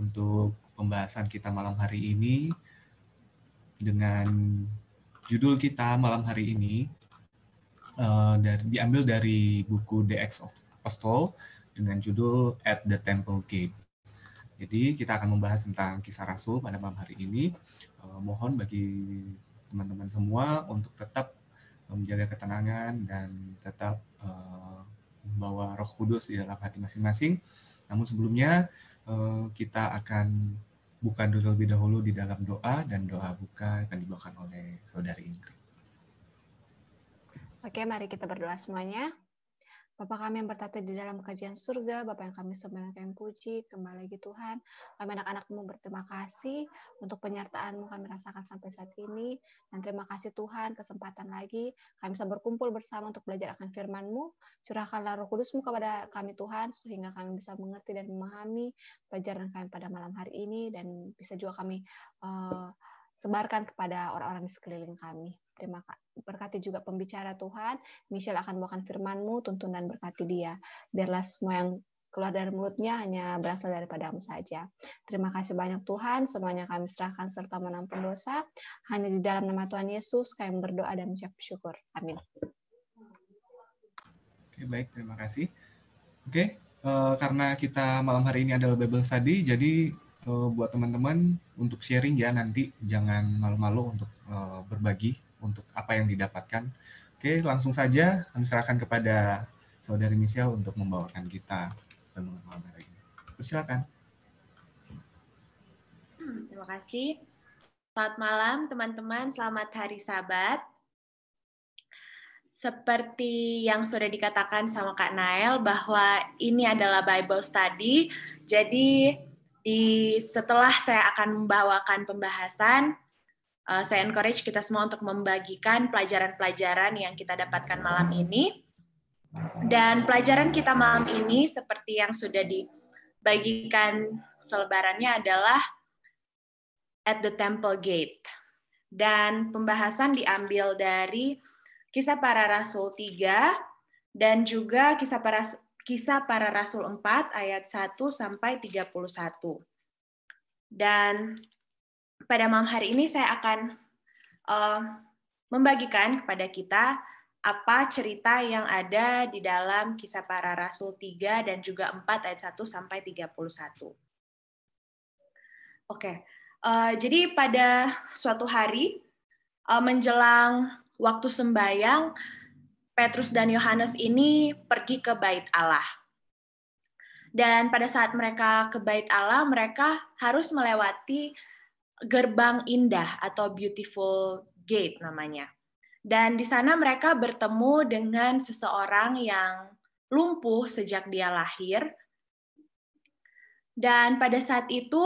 untuk pembahasan kita malam hari ini dengan judul kita malam hari ini uh, eh, dari, diambil dari buku The Ex Apostle dengan judul At the Temple Gate. Jadi kita akan membahas tentang kisah Rasul pada malam hari ini. Uh, mohon bagi teman-teman semua untuk tetap eh, menjaga ketenangan dan tetap uh, membawa Roh Kudus di dalam hati masing-masing. Namun sebelumnya Eh, kita akan buka dulu lebih dahulu di dalam doa dan doa buka akan dibawakan oleh saudari Ingrid. Oke, mari kita berdoa semuanya. Bapa kami yang bertata di dalam kajian surga, Bapa yang kami sembah kami puji, kembali lagi Tuhan, kami anak-anakmu berterima kasih untuk penyertaanmu kami rasakan sampai saat ini, dan terima kasih Tuhan kesempatan lagi kami bisa berkumpul bersama untuk belajar akan firmanmu, curahkanlah roh kudusmu kepada kami Tuhan, sehingga kami bisa mengerti dan memahami pelajaran kami pada malam hari ini, dan bisa juga kami uh, sebarkan kepada orang-orang di sekeliling kami. Terima kasih. Berkati juga pembicara Tuhan. Michelle akan bawakan firman-Mu, tuntun dan berkati dia. Biarlah semua yang keluar dari mulutnya hanya berasal daripadamu saja. Terima kasih banyak Tuhan, semuanya kami serahkan serta menampung dosa. Hanya di dalam nama Tuhan Yesus kami berdoa dan mengucap syukur. Amin. Oke, baik. Terima kasih. Oke, eh, karena kita malam hari ini adalah Bible Study, jadi uh, buat teman-teman untuk sharing ya nanti jangan malu-malu untuk uh, berbagi untuk apa yang didapatkan. Oke, langsung saja kami serahkan kepada saudari Michelle untuk membawakan kita renungan malam hari ini. Silakan. Hmm, terima kasih. Selamat malam teman-teman, selamat hari Sabat. Seperti yang sudah dikatakan sama Kak Nael bahwa ini adalah Bible study. Jadi di setelah saya akan membawakan pembahasan, uh, saya encourage kita semua untuk membagikan pelajaran-pelajaran yang kita dapatkan malam ini. Dan pelajaran kita malam ini seperti yang sudah dibagikan selebarannya adalah at the temple gate. Dan pembahasan diambil dari kisah para rasul 3 dan juga kisah para Kisah Para Rasul 4 ayat 1 sampai 31. Dan pada malam hari ini saya akan uh, membagikan kepada kita apa cerita yang ada di dalam Kisah Para Rasul 3 dan juga 4 ayat 1 sampai 31. Oke. Okay. Uh, eh, jadi pada suatu hari uh, menjelang waktu sembayang Petrus dan Yohanes ini pergi ke Bait Allah. Dan pada saat mereka ke Bait Allah, mereka harus melewati gerbang indah atau beautiful gate namanya. Dan di sana mereka bertemu dengan seseorang yang lumpuh sejak dia lahir. Dan pada saat itu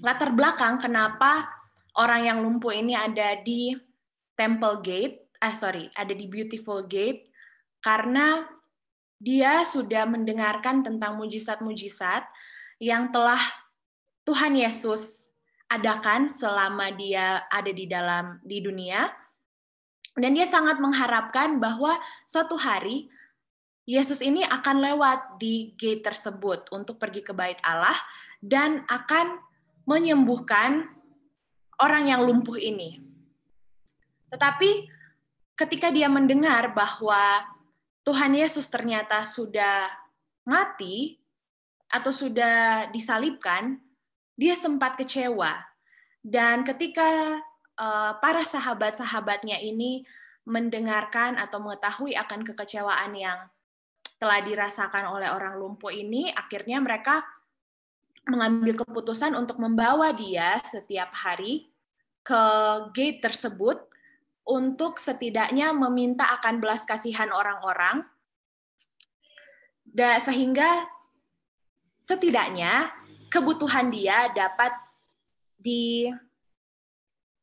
latar belakang kenapa orang yang lumpuh ini ada di Temple Gate eh sorry, ada di Beautiful Gate karena dia sudah mendengarkan tentang mujizat-mujizat yang telah Tuhan Yesus adakan selama dia ada di dalam di dunia. Dan dia sangat mengharapkan bahwa suatu hari Yesus ini akan lewat di gate tersebut untuk pergi ke bait Allah dan akan menyembuhkan orang yang lumpuh ini. Tetapi ketika dia mendengar bahwa Tuhan Yesus ternyata sudah mati atau sudah disalibkan, dia sempat kecewa. Dan ketika eh, para sahabat-sahabatnya ini mendengarkan atau mengetahui akan kekecewaan yang telah dirasakan oleh orang lumpuh ini, akhirnya mereka mengambil keputusan untuk membawa dia setiap hari ke gate tersebut untuk setidaknya meminta akan belas kasihan orang-orang, sehingga setidaknya kebutuhan dia dapat di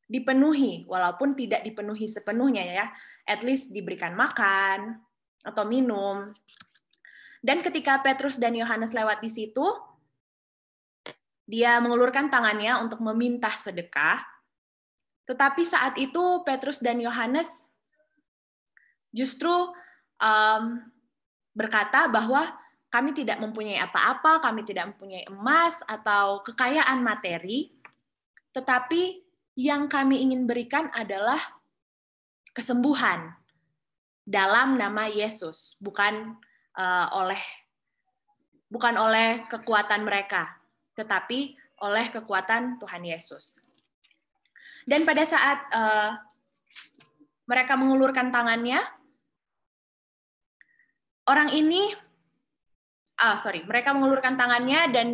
dipenuhi walaupun tidak dipenuhi sepenuhnya ya at least diberikan makan atau minum dan ketika Petrus dan Yohanes lewat di situ dia mengulurkan tangannya untuk meminta sedekah tetapi saat itu Petrus dan Yohanes justru um, berkata bahwa kami tidak mempunyai apa-apa, kami tidak mempunyai emas atau kekayaan materi, tetapi yang kami ingin berikan adalah kesembuhan dalam nama Yesus, bukan uh, oleh bukan oleh kekuatan mereka, tetapi oleh kekuatan Tuhan Yesus. Dan pada saat uh, mereka mengulurkan tangannya, orang ini, ah sorry, mereka mengulurkan tangannya dan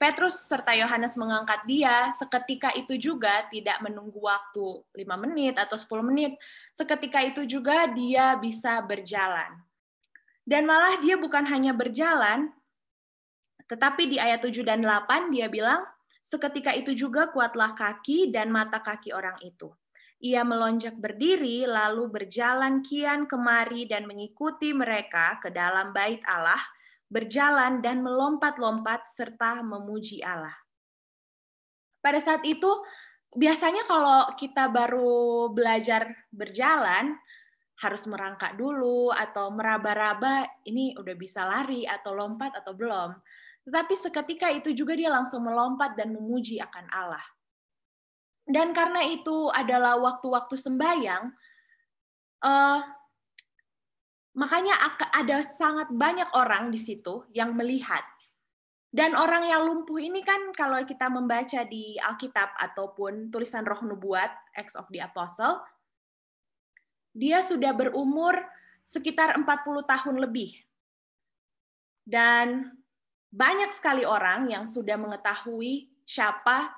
Petrus serta Yohanes mengangkat dia, seketika itu juga tidak menunggu waktu 5 menit atau 10 menit, seketika itu juga dia bisa berjalan. Dan malah dia bukan hanya berjalan, tetapi di ayat 7 dan 8 dia bilang, Seketika itu juga kuatlah kaki dan mata kaki orang itu. Ia melonjak berdiri, lalu berjalan kian kemari dan mengikuti mereka ke dalam bait Allah, berjalan dan melompat-lompat serta memuji Allah. Pada saat itu, biasanya kalau kita baru belajar berjalan, harus merangkak dulu atau meraba-raba ini udah bisa lari atau lompat atau belum. Tetapi seketika itu juga dia langsung melompat dan memuji akan Allah. Dan karena itu adalah waktu-waktu sembahyang, uh, makanya ada sangat banyak orang di situ yang melihat. Dan orang yang lumpuh ini kan kalau kita membaca di Alkitab ataupun tulisan roh nubuat, Acts of the Apostle, dia sudah berumur sekitar 40 tahun lebih. Dan banyak sekali orang yang sudah mengetahui siapa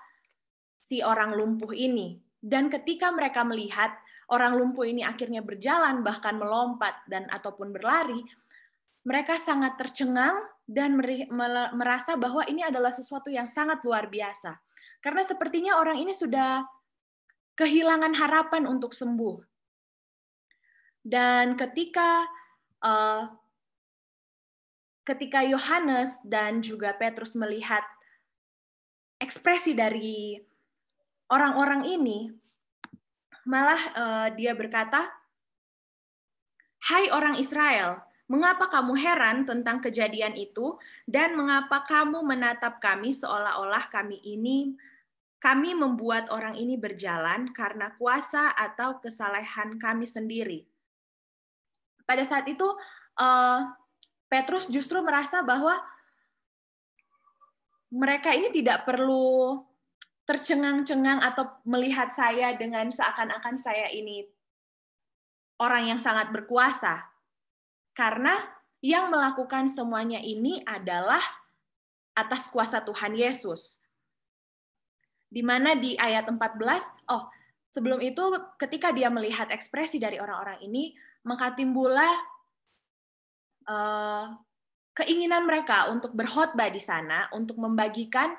si orang lumpuh ini. Dan ketika mereka melihat orang lumpuh ini akhirnya berjalan, bahkan melompat dan ataupun berlari, mereka sangat tercengang dan merasa bahwa ini adalah sesuatu yang sangat luar biasa. Karena sepertinya orang ini sudah kehilangan harapan untuk sembuh. Dan ketika uh, ketika Yohanes dan juga Petrus melihat ekspresi dari orang-orang ini, malah uh, dia berkata, "Hai orang Israel, mengapa kamu heran tentang kejadian itu dan mengapa kamu menatap kami seolah-olah kami ini kami membuat orang ini berjalan karena kuasa atau kesalahan kami sendiri?" Pada saat itu eh, Petrus justru merasa bahwa mereka ini tidak perlu tercengang-cengang atau melihat saya dengan seakan-akan saya ini orang yang sangat berkuasa. Karena yang melakukan semuanya ini adalah atas kuasa Tuhan Yesus. Di mana di ayat 14, oh, sebelum itu ketika dia melihat ekspresi dari orang-orang ini, maka timbullah Eh, keinginan mereka untuk berkhotbah di sana, untuk membagikan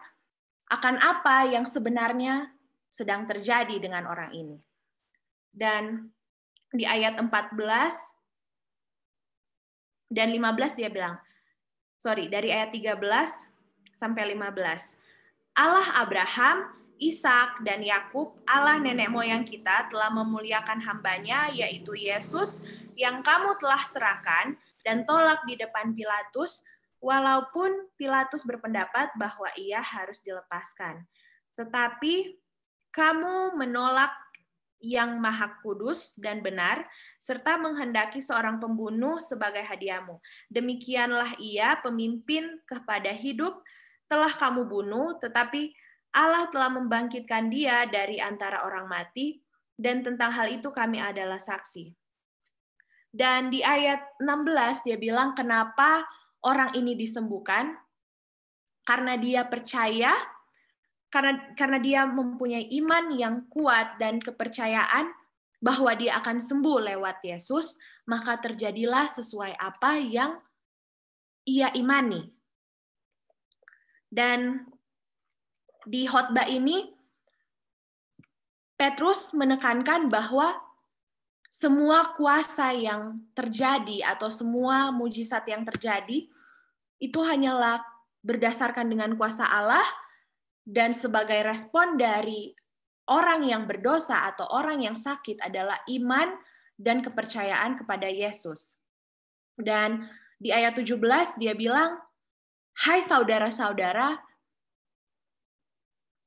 akan apa yang sebenarnya sedang terjadi dengan orang ini. Dan di ayat 14 dan 15 dia bilang, sorry, dari ayat 13 sampai 15. Allah Abraham, Ishak, dan Yakub, Allah nenek moyang kita telah memuliakan hambanya, yaitu Yesus, yang kamu telah serahkan dan tolak di depan Pilatus, walaupun Pilatus berpendapat bahwa ia harus dilepaskan. Tetapi kamu menolak yang maha kudus dan benar, serta menghendaki seorang pembunuh sebagai hadiahmu. Demikianlah ia pemimpin kepada hidup, telah kamu bunuh, tetapi Allah telah membangkitkan dia dari antara orang mati, dan tentang hal itu kami adalah saksi. Dan di ayat 16 dia bilang kenapa orang ini disembuhkan? Karena dia percaya, karena karena dia mempunyai iman yang kuat dan kepercayaan bahwa dia akan sembuh lewat Yesus, maka terjadilah sesuai apa yang ia imani. Dan di khotbah ini Petrus menekankan bahwa semua kuasa yang terjadi atau semua mujizat yang terjadi itu hanyalah berdasarkan dengan kuasa Allah dan sebagai respon dari orang yang berdosa atau orang yang sakit adalah iman dan kepercayaan kepada Yesus. Dan di ayat 17 dia bilang, "Hai saudara-saudara,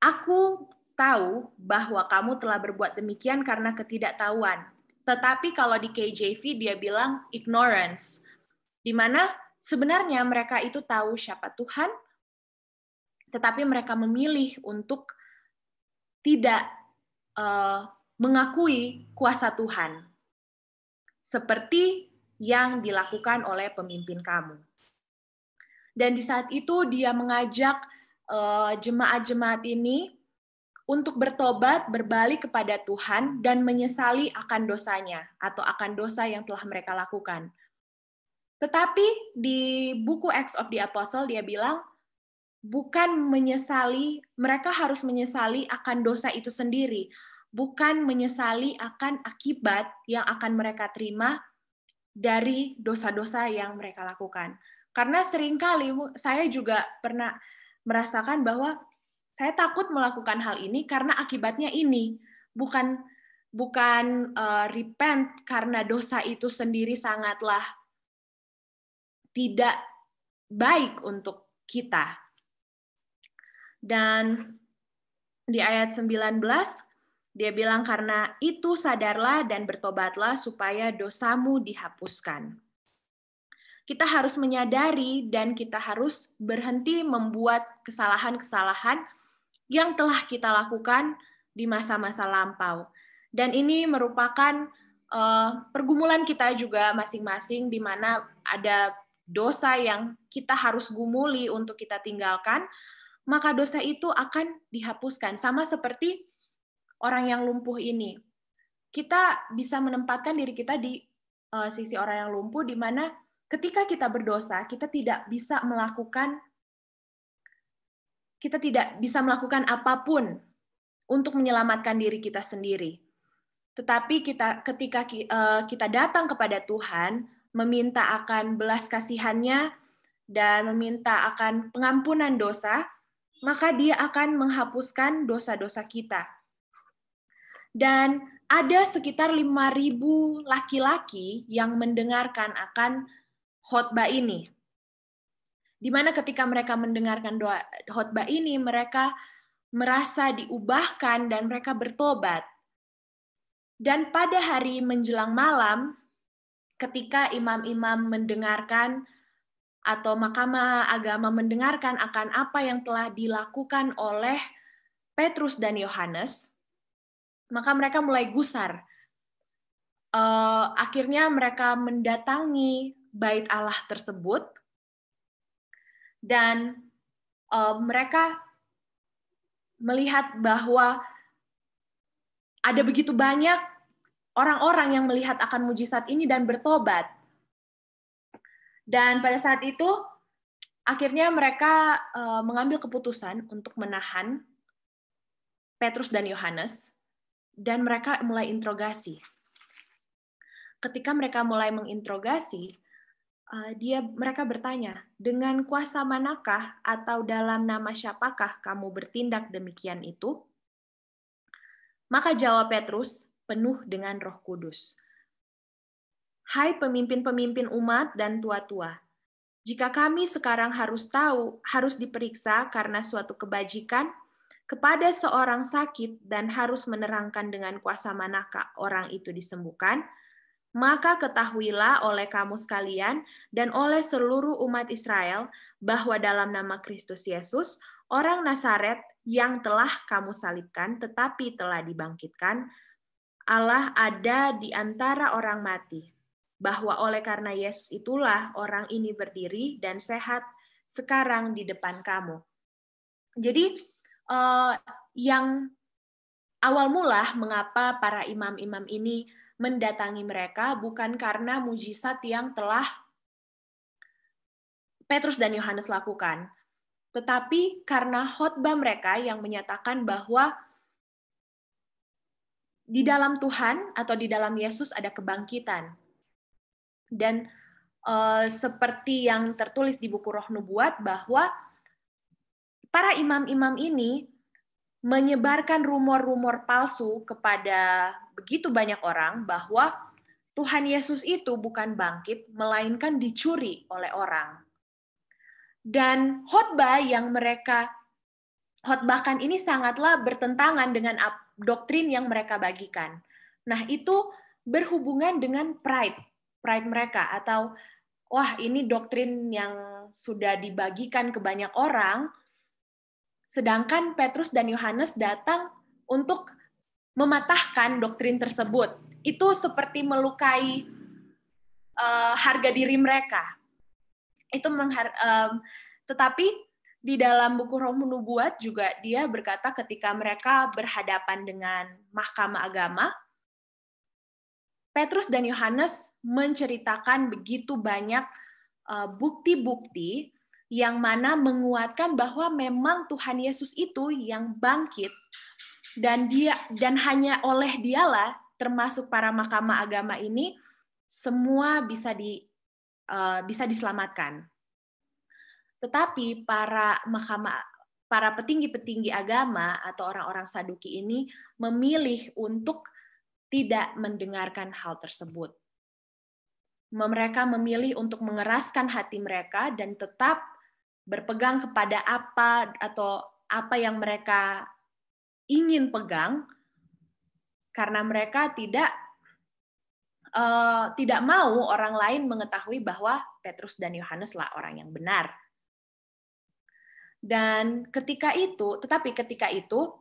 aku tahu bahwa kamu telah berbuat demikian karena ketidaktahuan. Tetapi kalau di KJV dia bilang ignorance, di mana sebenarnya mereka itu tahu siapa Tuhan, tetapi mereka memilih untuk tidak uh, mengakui kuasa Tuhan, seperti yang dilakukan oleh pemimpin kamu. Dan di saat itu dia mengajak eh, jemaat-jemaat uh, jemaat -jemaat ini untuk bertobat, berbalik kepada Tuhan, dan menyesali akan dosanya atau akan dosa yang telah mereka lakukan. Tetapi di buku Acts of the Apostle dia bilang bukan menyesali, mereka harus menyesali akan dosa itu sendiri, bukan menyesali akan akibat yang akan mereka terima dari dosa-dosa yang mereka lakukan. Karena seringkali saya juga pernah merasakan bahwa saya takut melakukan hal ini karena akibatnya ini bukan bukan uh, repent karena dosa itu sendiri sangatlah tidak baik untuk kita. Dan di ayat 19 dia bilang karena itu sadarlah dan bertobatlah supaya dosamu dihapuskan. Kita harus menyadari dan kita harus berhenti membuat kesalahan-kesalahan yang telah kita lakukan di masa-masa lampau. Dan ini merupakan uh, pergumulan kita juga masing-masing di mana ada dosa yang kita harus gumuli untuk kita tinggalkan, maka dosa itu akan dihapuskan. Sama seperti orang yang lumpuh ini. Kita bisa menempatkan diri kita di uh, sisi orang yang lumpuh di mana ketika kita berdosa, kita tidak bisa melakukan kita tidak bisa melakukan apapun untuk menyelamatkan diri kita sendiri. Tetapi kita ketika eh, kita datang kepada Tuhan, meminta akan belas kasihannya dan meminta akan pengampunan dosa, maka dia akan menghapuskan dosa-dosa kita. Dan ada sekitar 5.000 laki-laki yang mendengarkan akan khotbah ini. Dimana ketika mereka mendengarkan doa khotbah ini, mereka merasa diubahkan dan mereka bertobat. Dan pada hari menjelang malam, ketika imam-imam mendengarkan atau mahkamah agama mendengarkan akan apa yang telah dilakukan oleh Petrus dan Yohanes, maka mereka mulai gusar. Eh, akhirnya mereka mendatangi bait Allah tersebut dan uh, mereka melihat bahwa ada begitu banyak orang-orang yang melihat akan mujizat ini dan bertobat. Dan pada saat itu akhirnya mereka uh, mengambil keputusan untuk menahan Petrus dan Yohanes dan mereka mulai interogasi. Ketika mereka mulai menginterogasi, Eh, dia mereka bertanya, "Dengan kuasa manakah atau dalam nama siapakah kamu bertindak demikian itu?" Maka jawab Petrus, penuh dengan Roh Kudus. "Hai pemimpin-pemimpin umat dan tua-tua, jika kami sekarang harus tahu, harus diperiksa karena suatu kebajikan kepada seorang sakit dan harus menerangkan dengan kuasa manakah orang itu disembuhkan, maka ketahuilah oleh kamu sekalian dan oleh seluruh umat Israel bahwa dalam nama Kristus Yesus, orang Nasaret yang telah kamu salibkan tetapi telah dibangkitkan, Allah ada di antara orang mati. Bahwa oleh karena Yesus itulah orang ini berdiri dan sehat sekarang di depan kamu. Jadi eh, yang awal mula mengapa para imam-imam ini mendatangi mereka bukan karena mujizat yang telah Petrus dan Yohanes lakukan, tetapi karena khotbah mereka yang menyatakan bahwa di dalam Tuhan atau di dalam Yesus ada kebangkitan. Dan e, seperti yang tertulis di buku Roh Nubuat bahwa para imam-imam ini menyebarkan rumor-rumor palsu kepada begitu banyak orang bahwa Tuhan Yesus itu bukan bangkit, melainkan dicuri oleh orang. Dan khotbah yang mereka khotbahkan ini sangatlah bertentangan dengan doktrin yang mereka bagikan. Nah, itu berhubungan dengan pride, pride mereka atau wah ini doktrin yang sudah dibagikan ke banyak orang, Sedangkan Petrus dan Yohanes datang untuk mematahkan doktrin tersebut. Itu seperti melukai uh, harga diri mereka. Itu menghar um, tetapi di dalam buku Roh Nubuat juga dia berkata ketika mereka berhadapan dengan mahkamah agama, Petrus dan Yohanes menceritakan begitu banyak eh, bukti-bukti yang mana menguatkan bahwa memang Tuhan Yesus itu yang bangkit dan dia dan hanya oleh dialah termasuk para mahkamah agama ini semua bisa di uh, bisa diselamatkan. Tetapi para mahkamah para petinggi-petinggi agama atau orang-orang Saduki ini memilih untuk tidak mendengarkan hal tersebut. Mereka memilih untuk mengeraskan hati mereka dan tetap berpegang kepada apa atau apa yang mereka ingin pegang karena mereka tidak uh, tidak mau orang lain mengetahui bahwa Petrus dan Yohaneslah orang yang benar. Dan ketika itu, tetapi ketika itu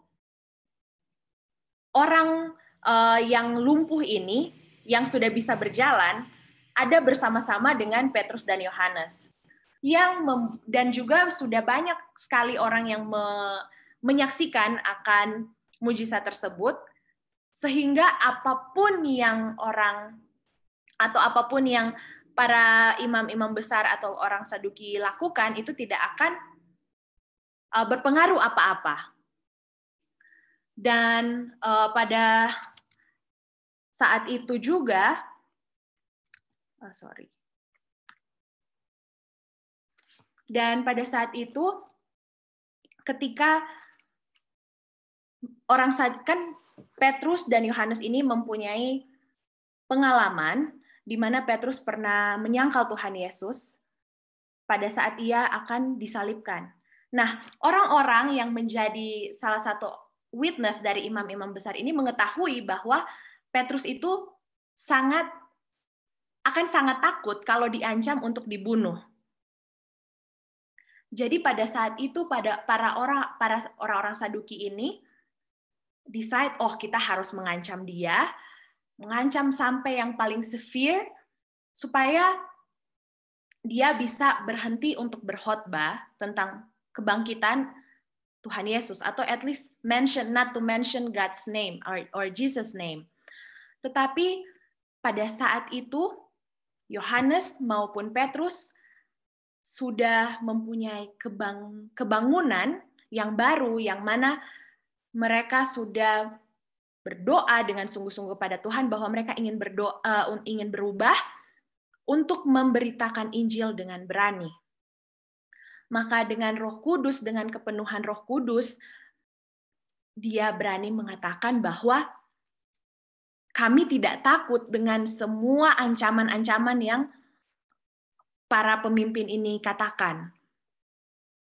orang uh, yang lumpuh ini yang sudah bisa berjalan ada bersama-sama dengan Petrus dan Yohanes yang mem, dan juga sudah banyak sekali orang yang me, menyaksikan akan mujizat tersebut sehingga apapun yang orang atau apapun yang para imam-imam besar atau orang saduki lakukan itu tidak akan uh, berpengaruh apa-apa. Dan uh, pada saat itu juga, oh, sorry, Dan pada saat itu ketika orang kan Petrus dan Yohanes ini mempunyai pengalaman di mana Petrus pernah menyangkal Tuhan Yesus pada saat ia akan disalibkan. Nah, orang-orang yang menjadi salah satu witness dari imam-imam besar ini mengetahui bahwa Petrus itu sangat akan sangat takut kalau diancam untuk dibunuh jadi pada saat itu pada para orang para orang-orang Saduki ini decide oh kita harus mengancam dia, mengancam sampai yang paling severe supaya dia bisa berhenti untuk berkhotbah tentang kebangkitan Tuhan Yesus atau at least mention not to mention God's name or or Jesus name. Tetapi pada saat itu Yohanes maupun Petrus sudah mempunyai kebang, kebangunan yang baru, yang mana mereka sudah berdoa dengan sungguh-sungguh pada Tuhan bahwa mereka ingin berdoa, eh, ingin berubah untuk memberitakan Injil dengan berani. Maka dengan Roh Kudus, dengan kepenuhan Roh Kudus, dia berani mengatakan bahwa kami tidak takut dengan semua ancaman-ancaman yang para pemimpin ini katakan.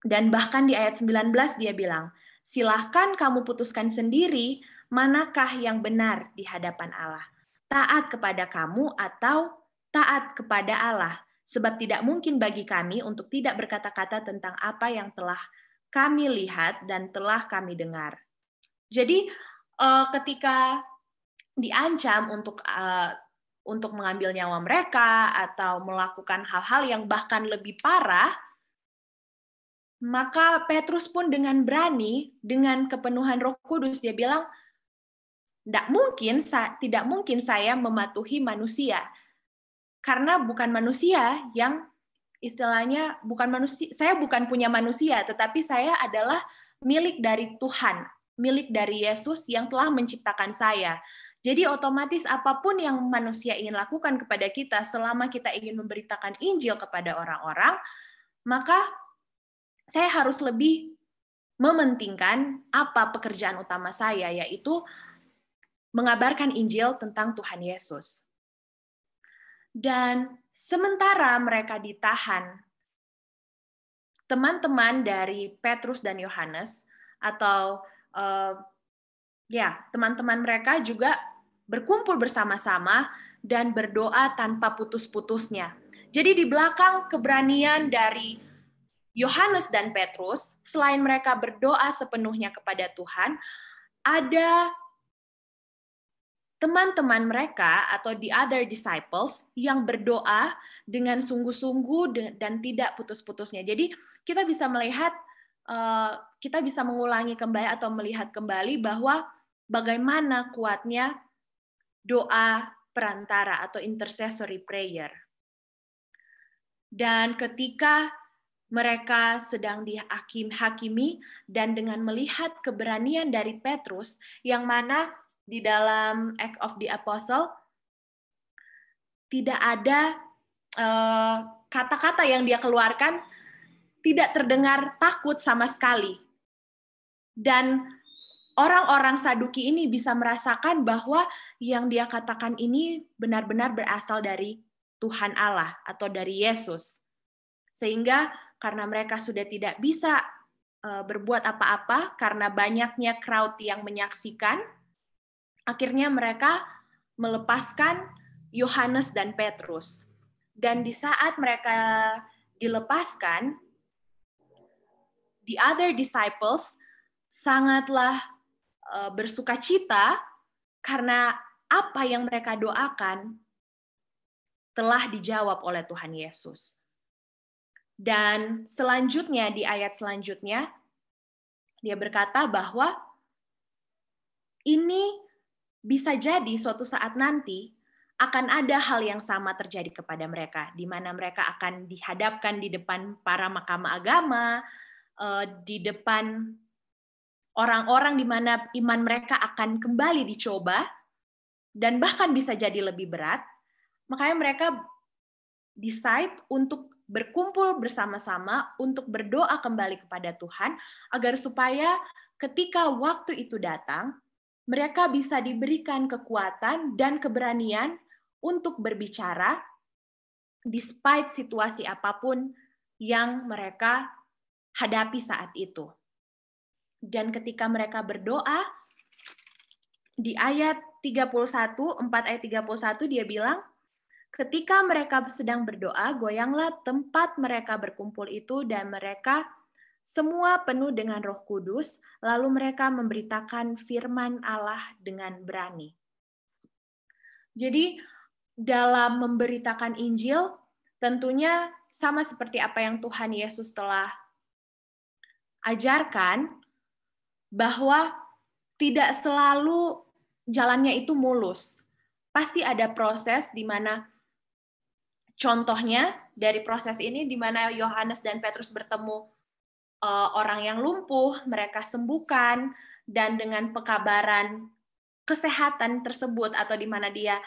Dan bahkan di ayat 19 dia bilang, silahkan kamu putuskan sendiri manakah yang benar di hadapan Allah. Taat kepada kamu atau taat kepada Allah. Sebab tidak mungkin bagi kami untuk tidak berkata-kata tentang apa yang telah kami lihat dan telah kami dengar. Jadi eh, ketika diancam untuk eh, untuk mengambil nyawa mereka atau melakukan hal-hal yang bahkan lebih parah, maka Petrus pun dengan berani, dengan kepenuhan Roh Kudus dia bilang, tidak mungkin, tidak mungkin saya mematuhi manusia, karena bukan manusia yang istilahnya bukan manusia, saya bukan punya manusia, tetapi saya adalah milik dari Tuhan, milik dari Yesus yang telah menciptakan saya. Jadi otomatis apapun yang manusia ingin lakukan kepada kita selama kita ingin memberitakan Injil kepada orang-orang, maka saya harus lebih mementingkan apa pekerjaan utama saya yaitu mengabarkan Injil tentang Tuhan Yesus. Dan sementara mereka ditahan, teman-teman dari Petrus dan Yohanes atau uh, ya teman-teman mereka juga berkumpul bersama-sama, dan berdoa tanpa putus-putusnya. Jadi di belakang keberanian dari Yohanes dan Petrus, selain mereka berdoa sepenuhnya kepada Tuhan, ada teman-teman mereka atau the other disciples yang berdoa dengan sungguh-sungguh dan tidak putus-putusnya. Jadi kita bisa melihat, eh, kita bisa mengulangi kembali atau melihat kembali bahwa bagaimana kuatnya doa perantara atau intercessory prayer. Dan ketika mereka sedang dihakimi dan dengan melihat keberanian dari Petrus yang mana di dalam Act of the Apostle tidak ada eh, kata-kata uh, yang dia keluarkan tidak terdengar takut sama sekali. Dan orang-orang Saduki ini bisa merasakan bahwa yang dia katakan ini benar-benar berasal dari Tuhan Allah atau dari Yesus. Sehingga karena mereka sudah tidak bisa e, berbuat apa-apa karena banyaknya crowd yang menyaksikan, akhirnya mereka melepaskan Yohanes dan Petrus. Dan di saat mereka dilepaskan, the other disciples sangatlah uh, bersuka cita karena apa yang mereka doakan telah dijawab oleh Tuhan Yesus. Dan selanjutnya di ayat selanjutnya dia berkata bahwa ini bisa jadi suatu saat nanti akan ada hal yang sama terjadi kepada mereka, di mana mereka akan dihadapkan di depan para mahkamah agama, eh, di depan orang-orang di mana iman mereka akan kembali dicoba dan bahkan bisa jadi lebih berat, makanya mereka decide untuk berkumpul bersama-sama untuk berdoa kembali kepada Tuhan agar supaya ketika waktu itu datang, mereka bisa diberikan kekuatan dan keberanian untuk berbicara despite situasi apapun yang mereka hadapi saat itu. Dan ketika mereka berdoa, di ayat 31, 4 ayat 31 dia bilang, ketika mereka sedang berdoa, goyanglah tempat mereka berkumpul itu dan mereka semua penuh dengan roh kudus, lalu mereka memberitakan firman Allah dengan berani. Jadi dalam memberitakan Injil, tentunya sama seperti apa yang Tuhan Yesus telah ajarkan, bahwa tidak selalu jalannya itu mulus. Pasti ada proses di mana contohnya dari proses ini di mana Yohanes dan Petrus bertemu uh, orang yang lumpuh, mereka sembuhkan dan dengan pekabaran kesehatan tersebut atau di mana dia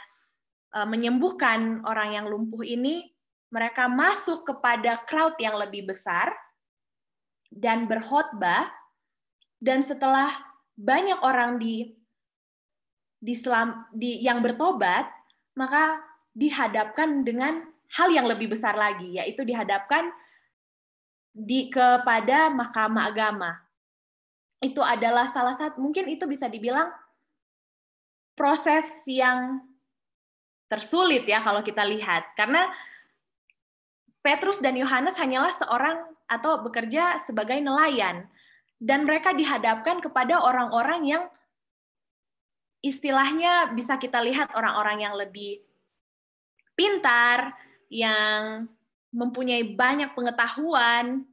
uh, menyembuhkan orang yang lumpuh ini, mereka masuk kepada crowd yang lebih besar dan berkhotbah dan setelah banyak orang di di, selam, di yang bertobat maka dihadapkan dengan hal yang lebih besar lagi yaitu dihadapkan di kepada mahkamah agama itu adalah salah satu mungkin itu bisa dibilang proses yang tersulit ya kalau kita lihat karena Petrus dan Yohanes hanyalah seorang atau bekerja sebagai nelayan dan mereka dihadapkan kepada orang-orang yang istilahnya bisa kita lihat orang-orang yang lebih pintar, yang mempunyai banyak pengetahuan,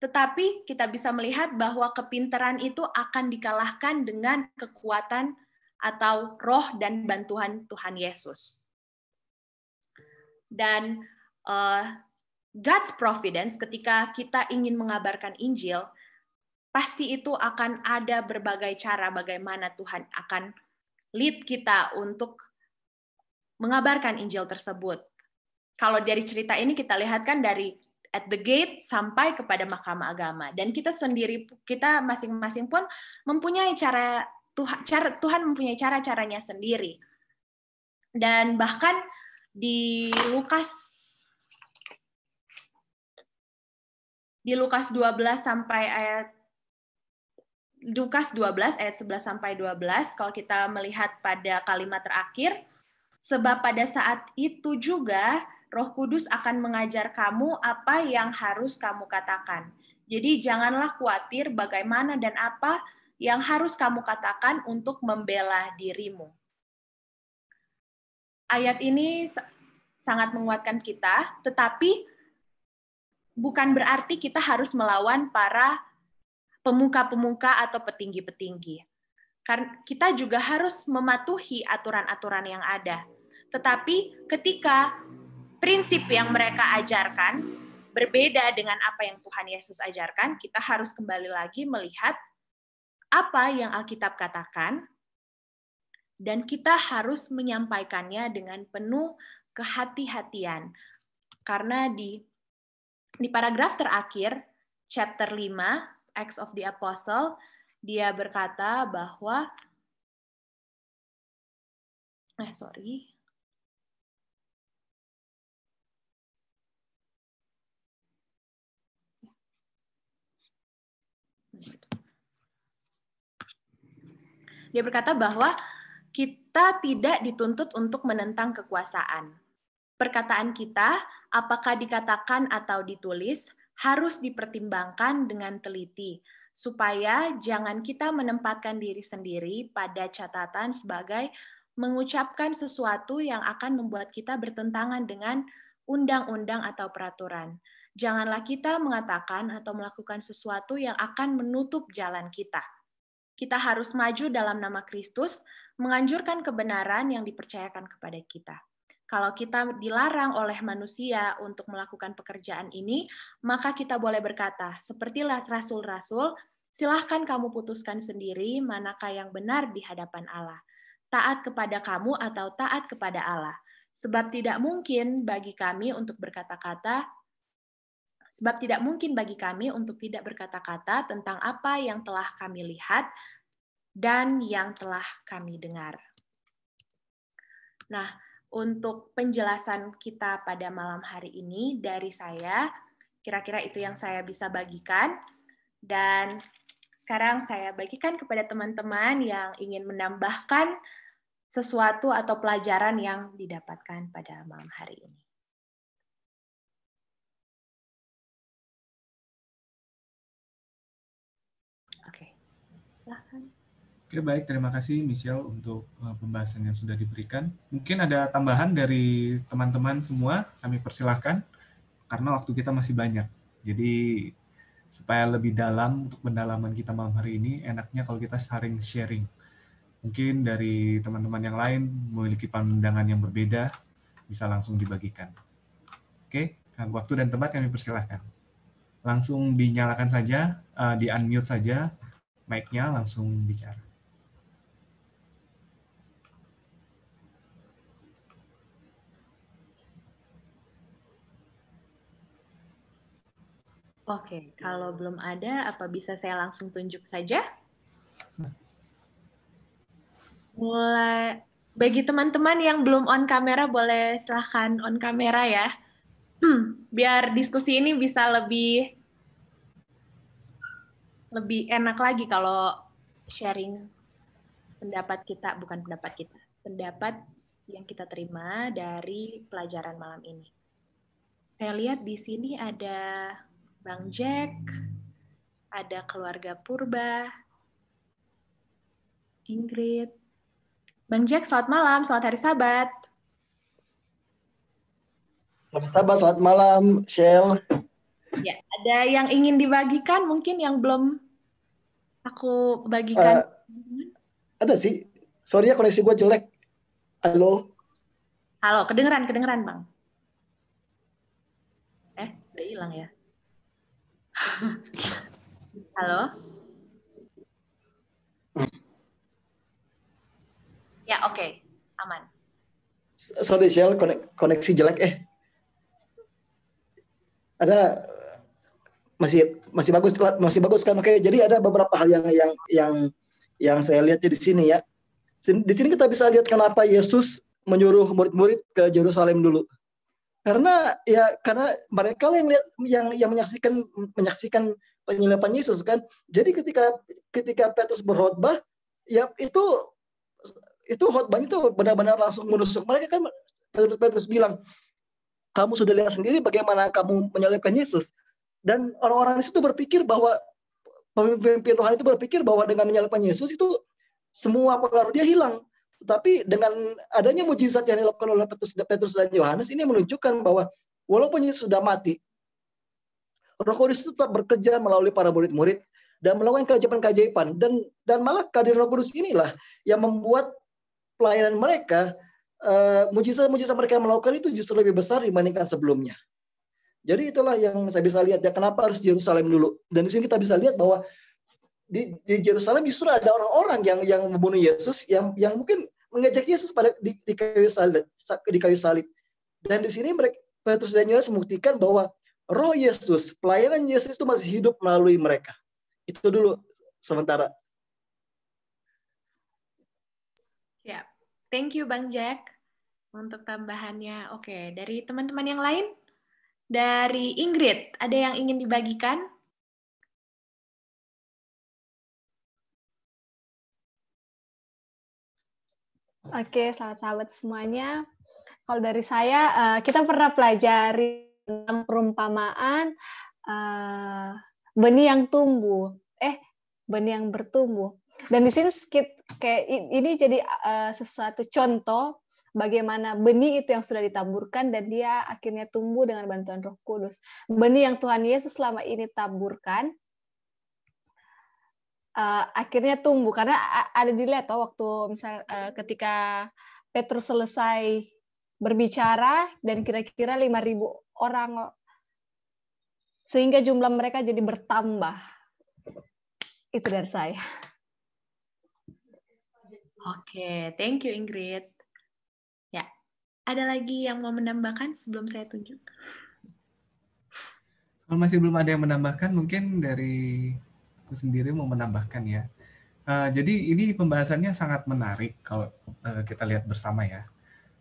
tetapi kita bisa melihat bahwa kepintaran itu akan dikalahkan dengan kekuatan atau roh dan bantuan Tuhan Yesus. Dan uh, God's providence ketika kita ingin mengabarkan Injil, pasti itu akan ada berbagai cara bagaimana Tuhan akan lead kita untuk mengabarkan Injil tersebut. Kalau dari cerita ini kita lihat kan dari at the gate sampai kepada mahkamah agama dan kita sendiri kita masing-masing pun mempunyai cara Tuhan mempunyai cara-caranya sendiri. Dan bahkan di Lukas di Lukas 12 sampai ayat Lukas 12 ayat 11 sampai 12 kalau kita melihat pada kalimat terakhir sebab pada saat itu juga Roh Kudus akan mengajar kamu apa yang harus kamu katakan. Jadi janganlah khawatir bagaimana dan apa yang harus kamu katakan untuk membela dirimu. Ayat ini sangat menguatkan kita, tetapi bukan berarti kita harus melawan para pemuka-pemuka atau petinggi-petinggi. Karena kita juga harus mematuhi aturan-aturan yang ada. Tetapi ketika prinsip yang mereka ajarkan berbeda dengan apa yang Tuhan Yesus ajarkan, kita harus kembali lagi melihat apa yang Alkitab katakan dan kita harus menyampaikannya dengan penuh kehati-hatian. Karena di di paragraf terakhir chapter 5 Acts of the Apostle, dia berkata bahwa eh sorry dia berkata bahwa kita tidak dituntut untuk menentang kekuasaan. Perkataan kita, apakah dikatakan atau ditulis, harus dipertimbangkan dengan teliti supaya jangan kita menempatkan diri sendiri pada catatan sebagai mengucapkan sesuatu yang akan membuat kita bertentangan dengan undang-undang atau peraturan. Janganlah kita mengatakan atau melakukan sesuatu yang akan menutup jalan kita. Kita harus maju dalam nama Kristus, menganjurkan kebenaran yang dipercayakan kepada kita kalau kita dilarang oleh manusia untuk melakukan pekerjaan ini, maka kita boleh berkata, seperti rasul-rasul, silahkan kamu putuskan sendiri manakah yang benar di hadapan Allah, taat kepada kamu atau taat kepada Allah. Sebab tidak mungkin bagi kami untuk berkata-kata, sebab tidak mungkin bagi kami untuk tidak berkata-kata tentang apa yang telah kami lihat dan yang telah kami dengar. Nah, untuk penjelasan kita pada malam hari ini dari saya. Kira-kira itu yang saya bisa bagikan. Dan sekarang saya bagikan kepada teman-teman yang ingin menambahkan sesuatu atau pelajaran yang didapatkan pada malam hari ini. Oke, okay. silahkan. Oke baik, terima kasih Michelle untuk eh, pembahasan yang sudah diberikan. Mungkin ada tambahan dari teman-teman semua, kami persilahkan karena waktu kita masih banyak. Jadi supaya lebih dalam untuk pendalaman kita malam hari ini, enaknya kalau kita saring sharing. Mungkin dari teman-teman yang lain memiliki pandangan yang berbeda, bisa langsung dibagikan. Oke, waktu dan tempat kami persilahkan. Langsung dinyalakan saja, uh, eh, di-unmute saja, mic-nya langsung bicara. Oke, gitu. kalau belum ada, apa bisa saya langsung tunjuk saja? Mulai bagi teman-teman yang belum on kamera boleh silahkan on kamera ya. Biar diskusi ini bisa lebih lebih enak lagi kalau sharing pendapat kita, bukan pendapat kita, pendapat yang kita terima dari pelajaran malam ini. Saya lihat di sini ada Bang Jack, ada keluarga Purba, Ingrid. Bang Jack, selamat malam, selamat hari Sabat. Selamat Sabat, selamat malam, Shell. Ya, ada yang ingin dibagikan mungkin yang belum aku bagikan. Uh, ada sih. Sorry ya koneksi gue jelek. Halo. Halo, kedengeran, kedengeran, Bang. Eh, udah hilang ya. Halo? Ya, oke. Okay. Aman. Sorry, Shell. Konek koneksi jelek. Eh, ada masih masih bagus masih bagus kan oke jadi ada beberapa hal yang yang yang yang saya lihat di sini ya di sini kita bisa lihat kenapa Yesus menyuruh murid-murid ke Yerusalem dulu karena ya karena mereka yang lihat yang yang menyaksikan menyaksikan penyelapan Yesus kan jadi ketika ketika Petrus berkhotbah ya itu itu khotbahnya itu benar-benar langsung menusuk mereka kan Petrus, Petrus bilang kamu sudah lihat sendiri bagaimana kamu menyalibkan Yesus dan orang-orang itu berpikir bahwa pemimpin Tuhan itu berpikir bahwa dengan menyalibkan Yesus itu semua pengaruh dia hilang tetapi dengan adanya mujizat yang dilakukan oleh Petrus, Petrus dan Yohanes ini menunjukkan bahwa walaupun Yesus sudah mati, Roh Kudus tetap bekerja melalui para murid-murid dan melakukan keajaiban-keajaiban dan dan malah kehadiran Roh Kudus inilah yang membuat pelayanan mereka eh, mujizat-mujizat uh, mereka yang melakukan itu justru lebih besar dibandingkan sebelumnya. Jadi itulah yang saya bisa lihat ya kenapa harus Yerusalem dulu. Dan di sini kita bisa lihat bahwa di, di Yerusalem justru ada orang-orang yang yang membunuh Yesus yang yang mungkin mengejek Yesus pada di, di kayu salib di kayu salib dan di sini mereka Petrus dan Yohanes membuktikan bahwa roh Yesus pelayanan Yesus itu masih hidup melalui mereka itu dulu sementara ya yeah. thank you Bang Jack untuk tambahannya oke okay. dari teman-teman yang lain dari Ingrid ada yang ingin dibagikan Oke, sahabat-sahabat semuanya. Kalau dari saya, eh, kita pernah pelajari tentang perumpamaan eh, benih yang tumbuh. Eh, benih yang bertumbuh. Dan di sini kayak ini jadi eh, sesuatu contoh bagaimana benih itu yang sudah ditaburkan dan dia akhirnya tumbuh dengan bantuan Roh Kudus. Benih yang Tuhan Yesus selama ini taburkan uh, akhirnya tumbuh karena ada dilihat toh waktu misal uh, ketika Petrus selesai berbicara dan kira-kira 5.000 orang sehingga jumlah mereka jadi bertambah. Itu dari saya. Oke, thank you Ingrid. Ya, ada lagi yang mau menambahkan sebelum saya tunjuk? Kalau masih belum ada yang menambahkan, mungkin dari aku sendiri mau menambahkan ya. Uh, jadi ini pembahasannya sangat menarik kalau uh, kita lihat bersama ya.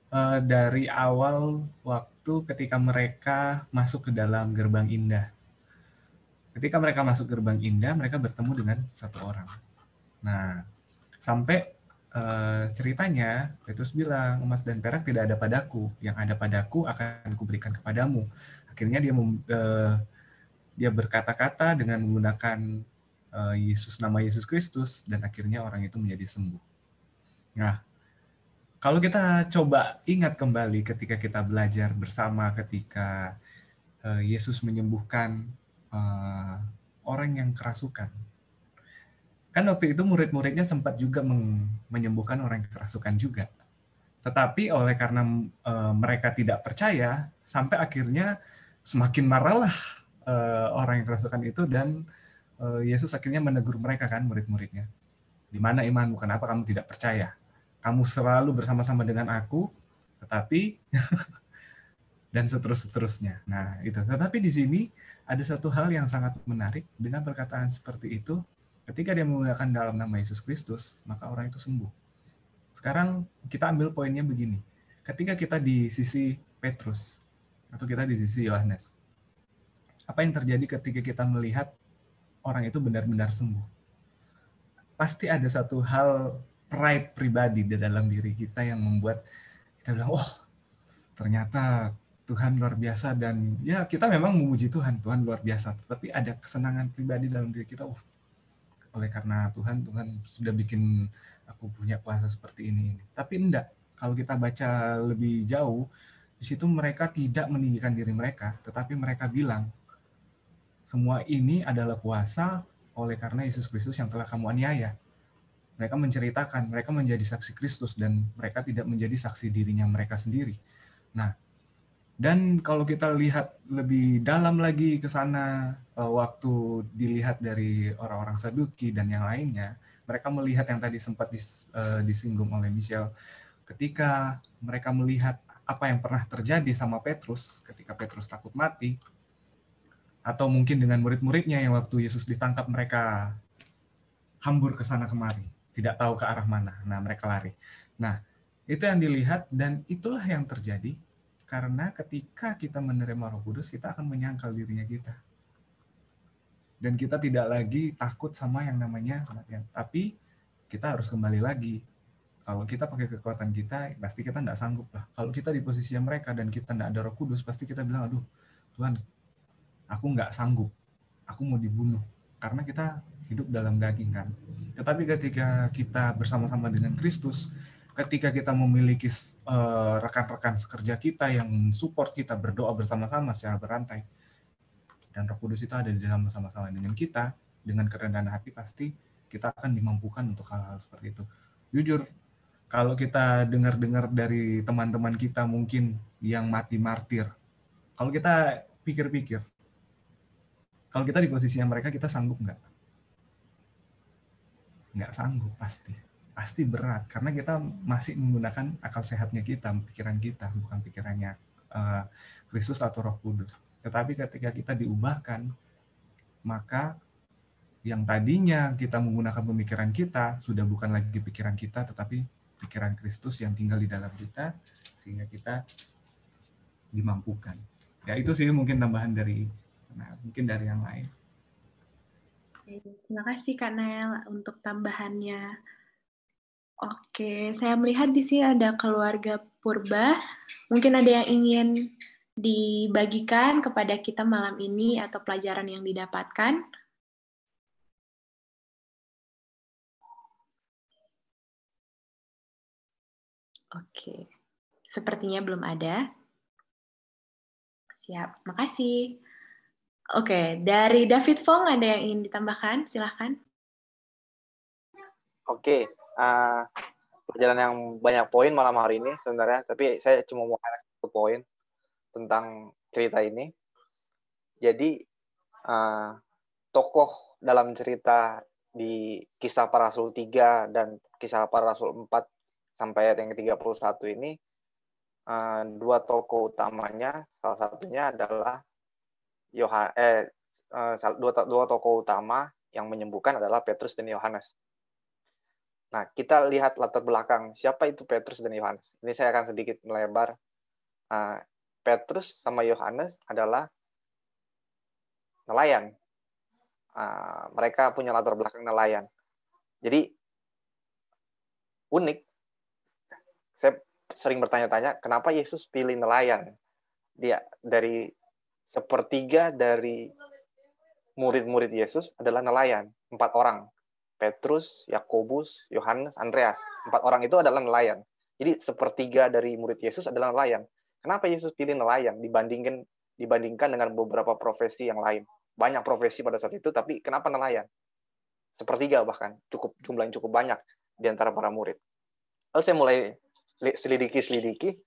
Uh, dari awal waktu ketika mereka masuk ke dalam gerbang indah. Ketika mereka masuk gerbang indah, mereka bertemu dengan satu orang. Nah, sampai uh, ceritanya Petrus bilang, emas dan perak tidak ada padaku, yang ada padaku akan kuberikan kepadamu. Akhirnya dia uh, dia berkata-kata dengan menggunakan Eh, Yesus nama Yesus Kristus dan akhirnya orang itu menjadi sembuh. Nah, kalau kita coba ingat kembali ketika kita belajar bersama ketika uh, Yesus menyembuhkan uh, orang yang kerasukan. Kan waktu itu murid-muridnya sempat juga menyembuhkan orang yang kerasukan juga. Tetapi oleh karena uh, mereka tidak percaya sampai akhirnya semakin marahlah uh, orang yang kerasukan itu dan Eh, Yesus akhirnya menegur mereka kan murid-muridnya. Di mana imanmu? Kenapa kamu tidak percaya? Kamu selalu bersama-sama dengan aku, tetapi dan seterus-seterusnya. Nah, itu. Tetapi di sini ada satu hal yang sangat menarik dengan perkataan seperti itu. Ketika dia menggunakan dalam nama Yesus Kristus, maka orang itu sembuh. Sekarang kita ambil poinnya begini. Ketika kita di sisi Petrus atau kita di sisi Yohanes, apa yang terjadi ketika kita melihat orang itu benar-benar sembuh. Pasti ada satu hal pride pribadi di dalam diri kita yang membuat kita bilang, oh ternyata Tuhan luar biasa dan ya kita memang memuji Tuhan, Tuhan luar biasa. Tapi ada kesenangan pribadi dalam diri kita, oh oleh karena Tuhan, Tuhan sudah bikin aku punya kuasa seperti ini. Tapi enggak, kalau kita baca lebih jauh, di situ mereka tidak meninggikan diri mereka, tetapi mereka bilang, semua ini adalah kuasa oleh karena Yesus Kristus yang telah kamu aniaya. Mereka menceritakan, mereka menjadi saksi Kristus dan mereka tidak menjadi saksi dirinya mereka sendiri. Nah, dan kalau kita lihat lebih dalam lagi ke sana, eh, waktu dilihat dari orang-orang Saduki dan yang lainnya, mereka melihat yang tadi sempat dis, uh, disinggung oleh Michelle, ketika mereka melihat apa yang pernah terjadi sama Petrus ketika Petrus takut mati, atau mungkin dengan murid-muridnya yang waktu Yesus ditangkap mereka hambur ke sana kemari, tidak tahu ke arah mana. Nah, mereka lari. Nah, itu yang dilihat dan itulah yang terjadi karena ketika kita menerima Roh Kudus, kita akan menyangkal dirinya kita. Dan kita tidak lagi takut sama yang namanya kematian, tapi kita harus kembali lagi. Kalau kita pakai kekuatan kita, pasti kita tidak sanggup lah. Kalau kita di posisi mereka dan kita tidak ada Roh Kudus, pasti kita bilang, aduh, Tuhan, aku nggak sanggup, aku mau dibunuh. Karena kita hidup dalam daging kan. Tetapi ketika kita bersama-sama dengan Kristus, ketika kita memiliki rekan eh, rekan-rekan sekerja kita yang support kita berdoa bersama-sama secara berantai, dan Roh Kudus itu ada di dalam sama sama dengan kita, dengan kerendahan hati pasti kita akan dimampukan untuk hal-hal seperti itu. Jujur, kalau kita dengar-dengar dari teman-teman kita mungkin yang mati martir, kalau kita pikir-pikir, kalau kita di posisi yang mereka, kita sanggup nggak? Nggak sanggup pasti. Pasti berat, karena kita masih menggunakan akal sehatnya kita, pikiran kita, bukan pikirannya eh, Kristus uh, atau Roh Kudus. Tetapi ketika kita diubahkan, maka yang tadinya kita menggunakan pemikiran kita sudah bukan lagi pikiran kita tetapi pikiran Kristus yang tinggal di dalam kita sehingga kita dimampukan. Ya itu sih mungkin tambahan dari Nah, mungkin dari yang lain. Terima kasih Kak Nael untuk tambahannya. Oke, saya melihat di sini ada keluarga Purba. Mungkin ada yang ingin dibagikan kepada kita malam ini atau pelajaran yang didapatkan. Oke, sepertinya belum ada. Siap, makasih. Oke, dari David Fong ada yang ingin ditambahkan? Silahkan. Oke, uh, pelajaran yang banyak poin malam hari ini sebenarnya, tapi saya cuma mau highlight satu poin tentang cerita ini. Jadi uh, tokoh dalam cerita di kisah para rasul 3 dan kisah para rasul 4 sampai ayat yang ke-31 ini uh, dua tokoh utamanya salah satunya adalah Yohan eh, eh dua dua tokoh utama yang menyembuhkan adalah Petrus dan Yohanes. Nah, kita lihat latar belakang siapa itu Petrus dan Yohanes. Ini saya akan sedikit melebar. Uh, Petrus sama Yohanes adalah nelayan. Uh, mereka punya latar belakang nelayan. Jadi unik. Saya sering bertanya-tanya kenapa Yesus pilih nelayan. Dia dari sepertiga dari murid-murid Yesus adalah nelayan, empat orang. Petrus, Yakobus, Yohanes, Andreas. Empat orang itu adalah nelayan. Jadi sepertiga dari murid Yesus adalah nelayan. Kenapa Yesus pilih nelayan dibandingkan dibandingkan dengan beberapa profesi yang lain? Banyak profesi pada saat itu, tapi kenapa nelayan? Sepertiga bahkan, cukup jumlah yang cukup banyak di antara para murid. Lalu saya mulai selidiki-selidiki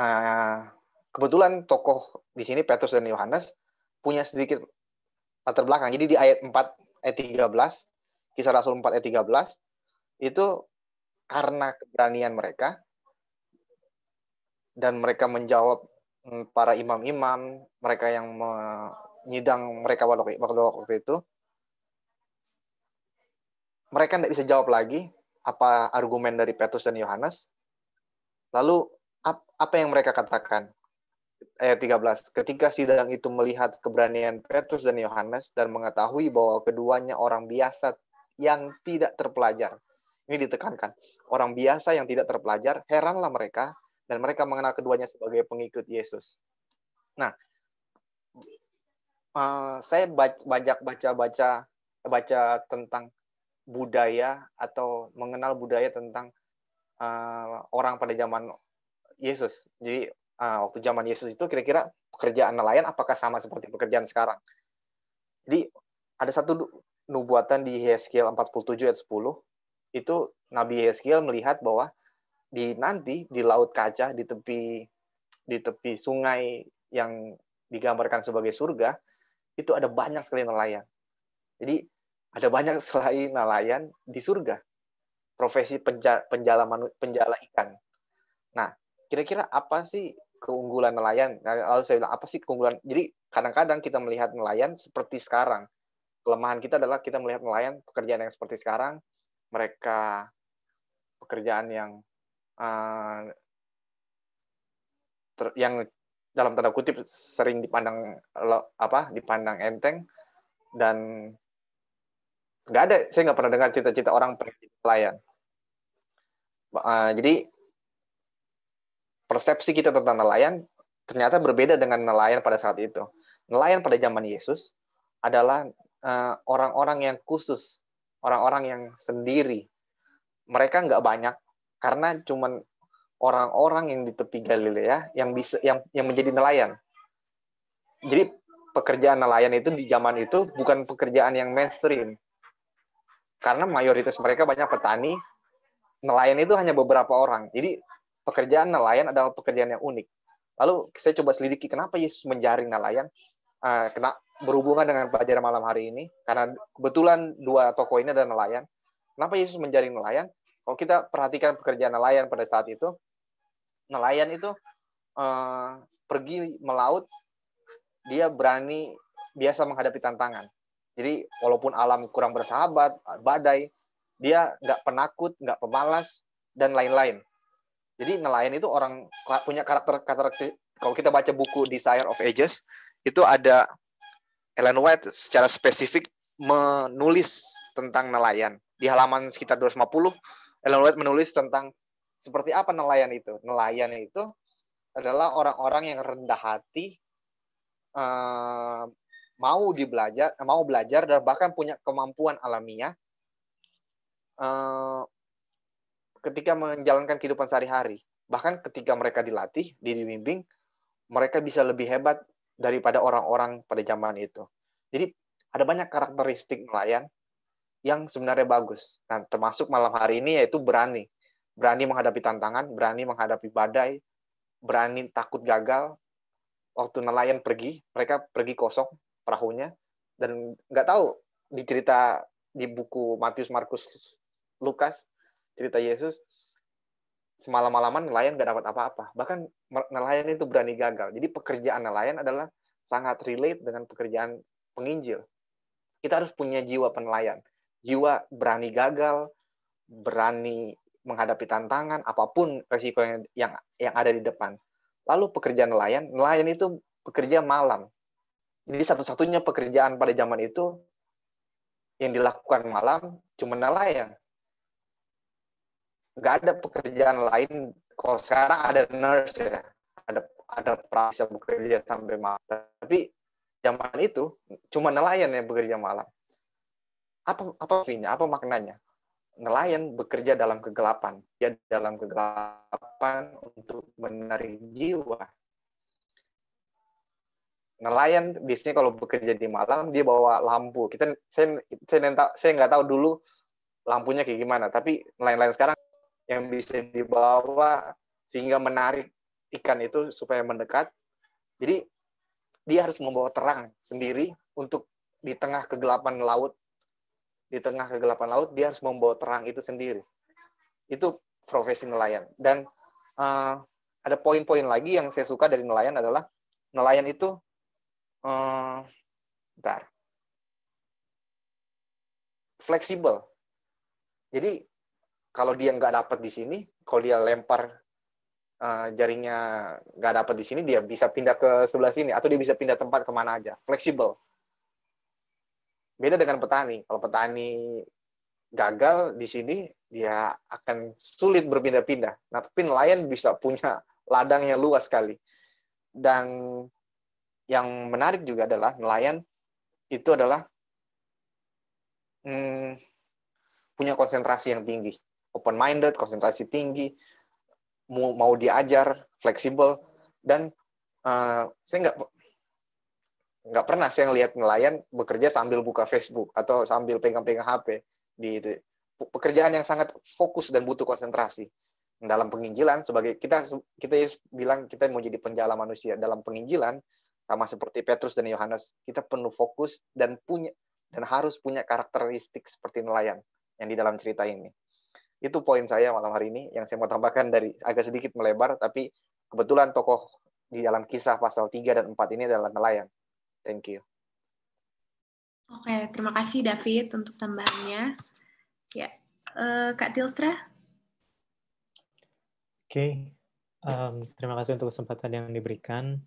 uh, kebetulan tokoh di sini Petrus dan Yohanes punya sedikit latar belakang. Jadi di ayat 4 ayat 13, kisah Rasul 4 ayat 13 itu karena keberanian mereka dan mereka menjawab hmm, para imam-imam, mereka yang menyidang mereka waktu waktu itu mereka tidak bisa jawab lagi apa argumen dari Petrus dan Yohanes. Lalu apa yang mereka katakan? ayat 13. Ketika sidang itu melihat keberanian Petrus dan Yohanes dan mengetahui bahwa keduanya orang biasa yang tidak terpelajar. Ini ditekankan. Orang biasa yang tidak terpelajar, heranlah mereka dan mereka mengenal keduanya sebagai pengikut Yesus. Nah, uh, saya banyak baca-baca baca tentang budaya atau mengenal budaya tentang uh, orang pada zaman Yesus. Jadi uh, waktu zaman Yesus itu kira-kira pekerjaan nelayan apakah sama seperti pekerjaan sekarang? Jadi ada satu nubuatan di Yeskiel 47 ayat 10 itu Nabi Yeskiel melihat bahwa di nanti di laut kaca di tepi di tepi sungai yang digambarkan sebagai surga itu ada banyak sekali nelayan. Jadi ada banyak selain nelayan di surga. Profesi penjala penjala, penjala ikan. Nah, kira-kira apa sih keunggulan nelayan. lalu saya bilang apa sih keunggulan? Jadi kadang-kadang kita melihat nelayan seperti sekarang. Kelemahan kita adalah kita melihat nelayan pekerjaan yang seperti sekarang, mereka pekerjaan yang uh, ter, yang dalam tanda kutip sering dipandang apa dipandang enteng dan nggak ada saya nggak pernah dengar cita-cita orang pengen jadi nelayan uh, jadi persepsi kita tentang nelayan ternyata berbeda dengan nelayan pada saat itu. Nelayan pada zaman Yesus adalah orang eh, orang-orang yang khusus, orang-orang yang sendiri. Mereka nggak banyak karena cuman orang-orang yang di tepi Galilea yang bisa yang yang menjadi nelayan. Jadi pekerjaan nelayan itu di zaman itu bukan pekerjaan yang mainstream. Karena mayoritas mereka banyak petani, nelayan itu hanya beberapa orang. Jadi pekerjaan nelayan adalah pekerjaan yang unik. Lalu saya coba selidiki kenapa Yesus menjaring nelayan, uh, kena berhubungan dengan pelajaran malam hari ini, karena kebetulan dua tokoh ini adalah nelayan. Kenapa Yesus menjaring nelayan? Kalau kita perhatikan pekerjaan nelayan pada saat itu, nelayan itu uh, pergi melaut, dia berani biasa menghadapi tantangan. Jadi walaupun alam kurang bersahabat, badai, dia nggak penakut, nggak pemalas, dan lain-lain. Jadi nelayan itu orang punya karakter karakter kalau kita baca buku Desire of Ages itu ada Ellen White secara spesifik menulis tentang nelayan. Di halaman sekitar 250 Ellen White menulis tentang seperti apa nelayan itu. Nelayan itu adalah orang-orang yang rendah hati eh, mau dibelajar mau belajar dan bahkan punya kemampuan alamiah eh, ketika menjalankan kehidupan sehari-hari. Bahkan ketika mereka dilatih, dibimbing, mereka bisa lebih hebat daripada orang-orang pada zaman itu. Jadi ada banyak karakteristik nelayan yang sebenarnya bagus. Nah, termasuk malam hari ini yaitu berani. Berani menghadapi tantangan, berani menghadapi badai, berani takut gagal. Waktu nelayan pergi, mereka pergi kosong perahunya dan nggak tahu di cerita di buku Matius Markus Lukas cerita Yesus semalam-malaman nelayan gak dapat apa-apa. Bahkan nelayan itu berani gagal. Jadi pekerjaan nelayan adalah sangat relate dengan pekerjaan penginjil. Kita harus punya jiwa penelayan. Jiwa berani gagal, berani menghadapi tantangan, apapun resiko yang, yang, yang ada di depan. Lalu pekerjaan nelayan, nelayan itu pekerja malam. Jadi satu-satunya pekerjaan pada zaman itu yang dilakukan malam cuma nelayan nggak ada pekerjaan lain kalau sekarang ada nurse ya ada ada perawat bekerja sampai malam tapi zaman itu cuma nelayan yang bekerja malam apa apa artinya apa maknanya nelayan bekerja dalam kegelapan dia dalam kegelapan untuk menarik jiwa nelayan biasanya kalau bekerja di malam dia bawa lampu kita saya saya, nggak tahu dulu lampunya kayak gimana tapi nelayan-nelayan sekarang yang bisa dibawa sehingga menarik ikan itu supaya mendekat. Jadi dia harus membawa terang sendiri untuk di tengah kegelapan laut. Di tengah kegelapan laut dia harus membawa terang itu sendiri. Itu profesi nelayan. Dan uh, ada poin-poin lagi yang saya suka dari nelayan adalah nelayan itu uh, bentar, fleksibel. Jadi kalau dia nggak dapat di sini, kalau dia lempar uh, jaringnya nggak dapat di sini, dia bisa pindah ke sebelah sini atau dia bisa pindah tempat kemana aja, fleksibel. Beda dengan petani. Kalau petani gagal di sini, dia akan sulit berpindah-pindah. Nah, tapi nelayan bisa punya ladang yang luas sekali. Dan yang menarik juga adalah nelayan itu adalah hmm, punya konsentrasi yang tinggi open minded, konsentrasi tinggi, mau, mau diajar, fleksibel dan uh, saya nggak nggak pernah saya ngelihat nelayan bekerja sambil buka Facebook atau sambil pegang-pegang HP di itu pekerjaan yang sangat fokus dan butuh konsentrasi dalam penginjilan sebagai kita kita bilang kita mau jadi penjala manusia dalam penginjilan sama seperti Petrus dan Yohanes kita penuh fokus dan punya dan harus punya karakteristik seperti nelayan yang di dalam cerita ini itu poin saya malam hari ini yang saya mau tambahkan dari agak sedikit melebar, tapi kebetulan tokoh di dalam kisah pasal 3 dan 4 ini adalah nelayan. Thank you. Oke, terima kasih David untuk tambahannya. Ya, uh, Kak Tilstra. Oke, okay. um, terima kasih untuk kesempatan yang diberikan.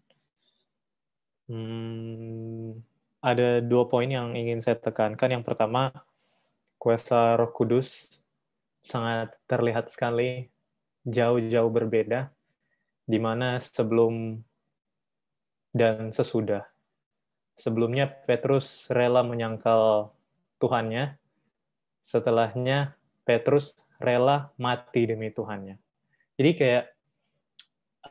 Hmm, ada dua poin yang ingin saya tekankan. Yang pertama, kuasa Roh Kudus sangat terlihat sekali jauh-jauh berbeda di mana sebelum dan sesudah. Sebelumnya Petrus rela menyangkal Tuhannya, setelahnya Petrus rela mati demi Tuhannya. Jadi kayak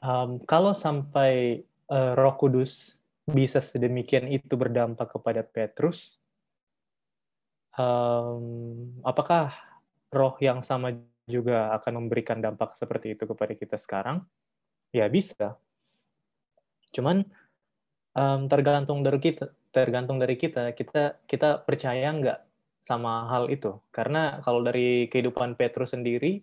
um, kalau sampai uh, Roh Kudus bisa sedemikian itu berdampak kepada Petrus, um, apakah roh yang sama juga akan memberikan dampak seperti itu kepada kita sekarang? Ya bisa. Cuman um, tergantung dari kita, tergantung dari kita, kita kita percaya nggak sama hal itu. Karena kalau dari kehidupan Petrus sendiri,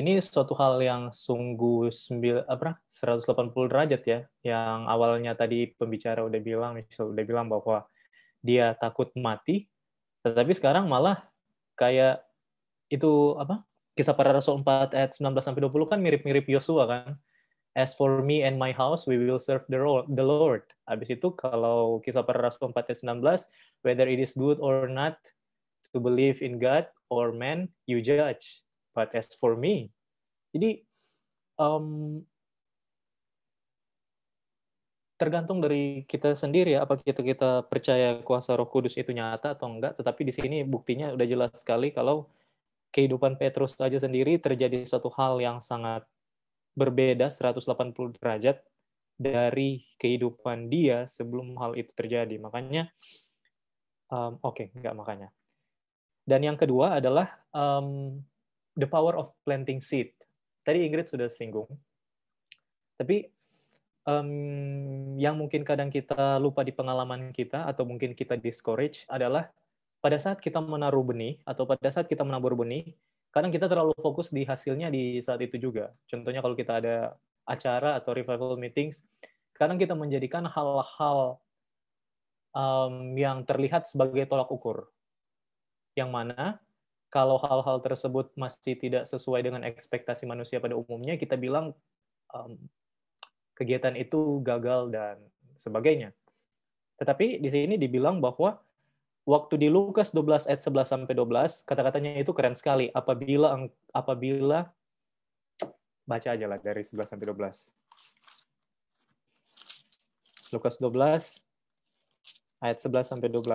ini suatu hal yang sungguh sembil, apa, 180 derajat ya, yang awalnya tadi pembicara udah bilang, Michel udah bilang bahwa dia takut mati, tetapi sekarang malah kayak itu apa kisah para rasul 4 ayat 19 sampai 20 kan mirip-mirip Yosua kan. As for me and my house, we will serve the Lord. Habis itu kalau kisah para rasul 4 ayat 19, whether it is good or not to believe in God or man, you judge. But as for me, jadi um, tergantung dari kita sendiri ya, apa kita kita percaya kuasa Roh Kudus itu nyata atau enggak. Tetapi di sini buktinya udah jelas sekali kalau kehidupan Petrus saja sendiri terjadi suatu hal yang sangat berbeda 180 derajat dari kehidupan dia sebelum hal itu terjadi. Makanya, um, oke, okay, nggak makanya. Dan yang kedua adalah um, the power of planting seed. Tadi Ingrid sudah singgung, tapi um, yang mungkin kadang kita lupa di pengalaman kita atau mungkin kita discourage adalah pada saat kita menaruh benih atau pada saat kita menabur benih, kadang kita terlalu fokus di hasilnya di saat itu juga. Contohnya kalau kita ada acara atau revival meetings, kadang kita menjadikan hal-hal um, yang terlihat sebagai tolak ukur. Yang mana kalau hal-hal tersebut masih tidak sesuai dengan ekspektasi manusia pada umumnya, kita bilang um, kegiatan itu gagal dan sebagainya. Tetapi di sini dibilang bahwa Waktu di Lukas 12 ayat 11 sampai 12, kata-katanya itu keren sekali. Apabila apabila baca aja lah dari 11 sampai 12. Lukas 12 ayat 11 sampai 12.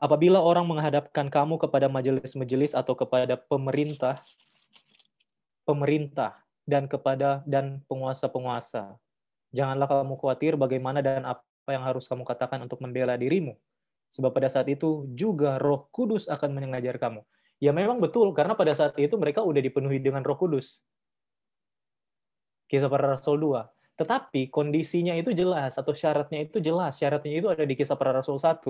Apabila orang menghadapkan kamu kepada majelis-majelis atau kepada pemerintah, pemerintah dan kepada dan penguasa-penguasa, janganlah kamu khawatir bagaimana dan apa apa yang harus kamu katakan untuk membela dirimu. Sebab pada saat itu juga Roh Kudus akan mengajar kamu. Ya memang betul karena pada saat itu mereka udah dipenuhi dengan Roh Kudus. Kisah para Rasul 2. Tetapi kondisinya itu jelas atau syaratnya itu jelas. Syaratnya itu ada di Kisah para Rasul 1.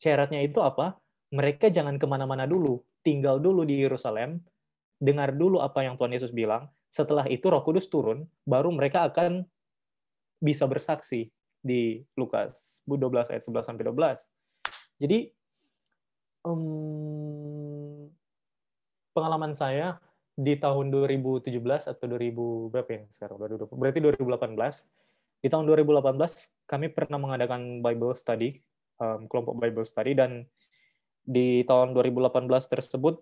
Syaratnya itu apa? Mereka jangan kemana-mana dulu. Tinggal dulu di Yerusalem. Dengar dulu apa yang Tuhan Yesus bilang. Setelah itu Roh Kudus turun, baru mereka akan bisa bersaksi di Lukas 12 ayat 11 sampai 12. Jadi um, pengalaman saya di tahun 2017 atau 2000 berapa ya sekarang? Berarti 2018. Di tahun 2018 kami pernah mengadakan Bible study, um, kelompok Bible study dan di tahun 2018 tersebut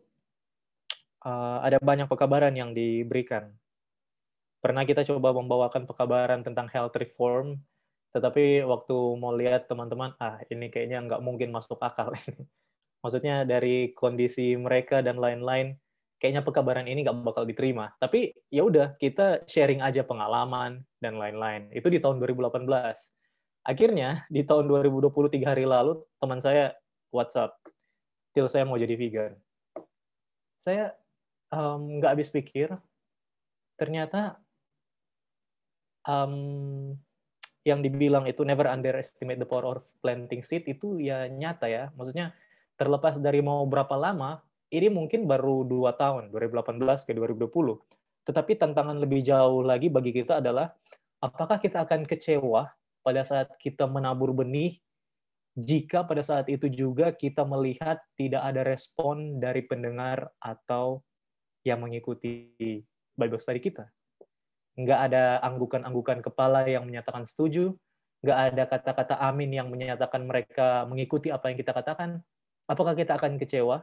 uh, ada banyak pekabaran yang diberikan. Pernah kita coba membawakan pekabaran tentang health reform, tetapi waktu mau lihat teman-teman, ah ini kayaknya nggak mungkin masuk akal Maksudnya dari kondisi mereka dan lain-lain, kayaknya pekabaran ini nggak bakal diterima. Tapi ya udah kita sharing aja pengalaman dan lain-lain. Itu di tahun 2018. Akhirnya di tahun 2023 hari lalu teman saya WhatsApp, Til saya mau jadi vegan. Saya um, nggak habis pikir, ternyata um, yang dibilang itu never underestimate the power of planting seed itu ya nyata ya. Maksudnya terlepas dari mau berapa lama, ini mungkin baru dua tahun, 2018 ke 2020. Tetapi tantangan lebih jauh lagi bagi kita adalah apakah kita akan kecewa pada saat kita menabur benih jika pada saat itu juga kita melihat tidak ada respon dari pendengar atau yang mengikuti Bible study kita nggak ada anggukan-anggukan kepala yang menyatakan setuju, nggak ada kata-kata amin yang menyatakan mereka mengikuti apa yang kita katakan, apakah kita akan kecewa?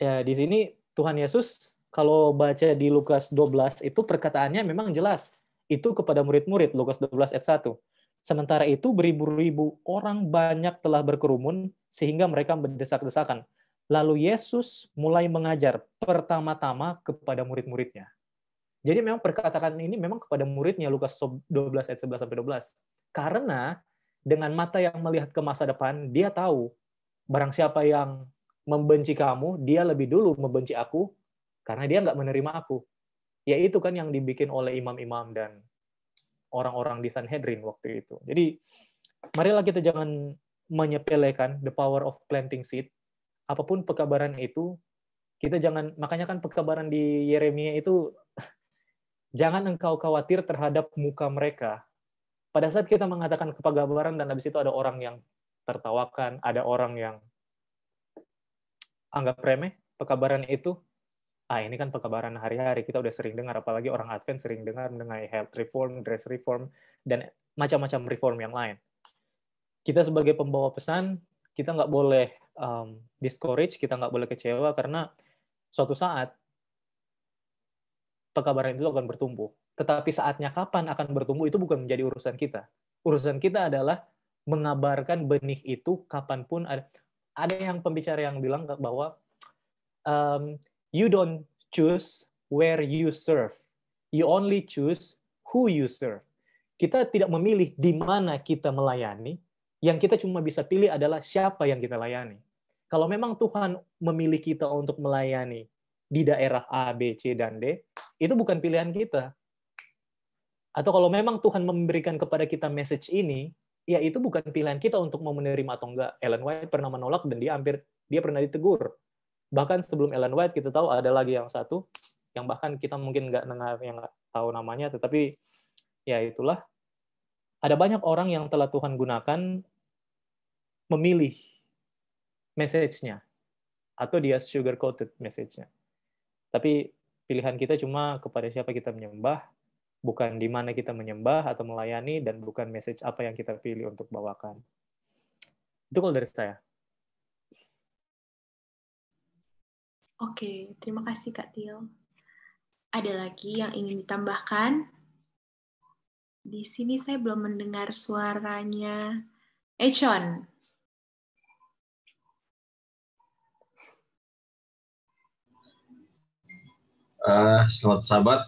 Ya, di sini Tuhan Yesus kalau baca di Lukas 12 itu perkataannya memang jelas. Itu kepada murid-murid, Lukas 12 ayat 1. Sementara itu beribu-ribu orang banyak telah berkerumun sehingga mereka mendesak desakan Lalu Yesus mulai mengajar pertama-tama kepada murid-muridnya. Jadi memang perkatakan ini memang kepada muridnya Lukas 12 ayat 11 sampai 12. Karena dengan mata yang melihat ke masa depan, dia tahu barang siapa yang membenci kamu, dia lebih dulu membenci aku karena dia nggak menerima aku. Ya itu kan yang dibikin oleh imam-imam dan orang-orang di Sanhedrin waktu itu. Jadi marilah kita jangan menyepelekan the power of planting seed. Apapun pekabaran itu, kita jangan makanya kan pekabaran di Yeremia itu jangan engkau khawatir terhadap muka mereka. Pada saat kita mengatakan kepagabaran dan habis itu ada orang yang tertawakan, ada orang yang anggap remeh pekabaran itu. Ah, ini kan pekabaran hari-hari kita udah sering dengar apalagi orang Advent sering dengar mengenai health reform, dress reform dan macam-macam reform yang lain. Kita sebagai pembawa pesan, kita nggak boleh um, discourage, kita nggak boleh kecewa karena suatu saat pekabaran itu akan bertumbuh. Tetapi saatnya kapan akan bertumbuh itu bukan menjadi urusan kita. Urusan kita adalah mengabarkan benih itu kapanpun ada. Ada yang pembicara yang bilang bahwa um, you don't choose where you serve, you only choose who you serve. Kita tidak memilih di mana kita melayani, yang kita cuma bisa pilih adalah siapa yang kita layani. Kalau memang Tuhan memilih kita untuk melayani di daerah A, B, C, dan D, itu bukan pilihan kita. Atau kalau memang Tuhan memberikan kepada kita message ini, ya itu bukan pilihan kita untuk mau menerima atau enggak. Ellen White pernah menolak dan dia hampir dia pernah ditegur. Bahkan sebelum Ellen White kita tahu ada lagi yang satu yang bahkan kita mungkin nggak dengar yang nggak tahu namanya, tetapi ya itulah ada banyak orang yang telah Tuhan gunakan memilih message-nya atau dia sugar coated message-nya. Tapi Pilihan kita cuma kepada siapa kita menyembah, bukan di mana kita menyembah atau melayani, dan bukan message apa yang kita pilih untuk bawakan. Itu kalau dari saya. Oke, terima kasih Kak Til. Ada lagi yang ingin ditambahkan? Di sini saya belum mendengar suaranya Echon. Eh, Uh, selamat sahabat.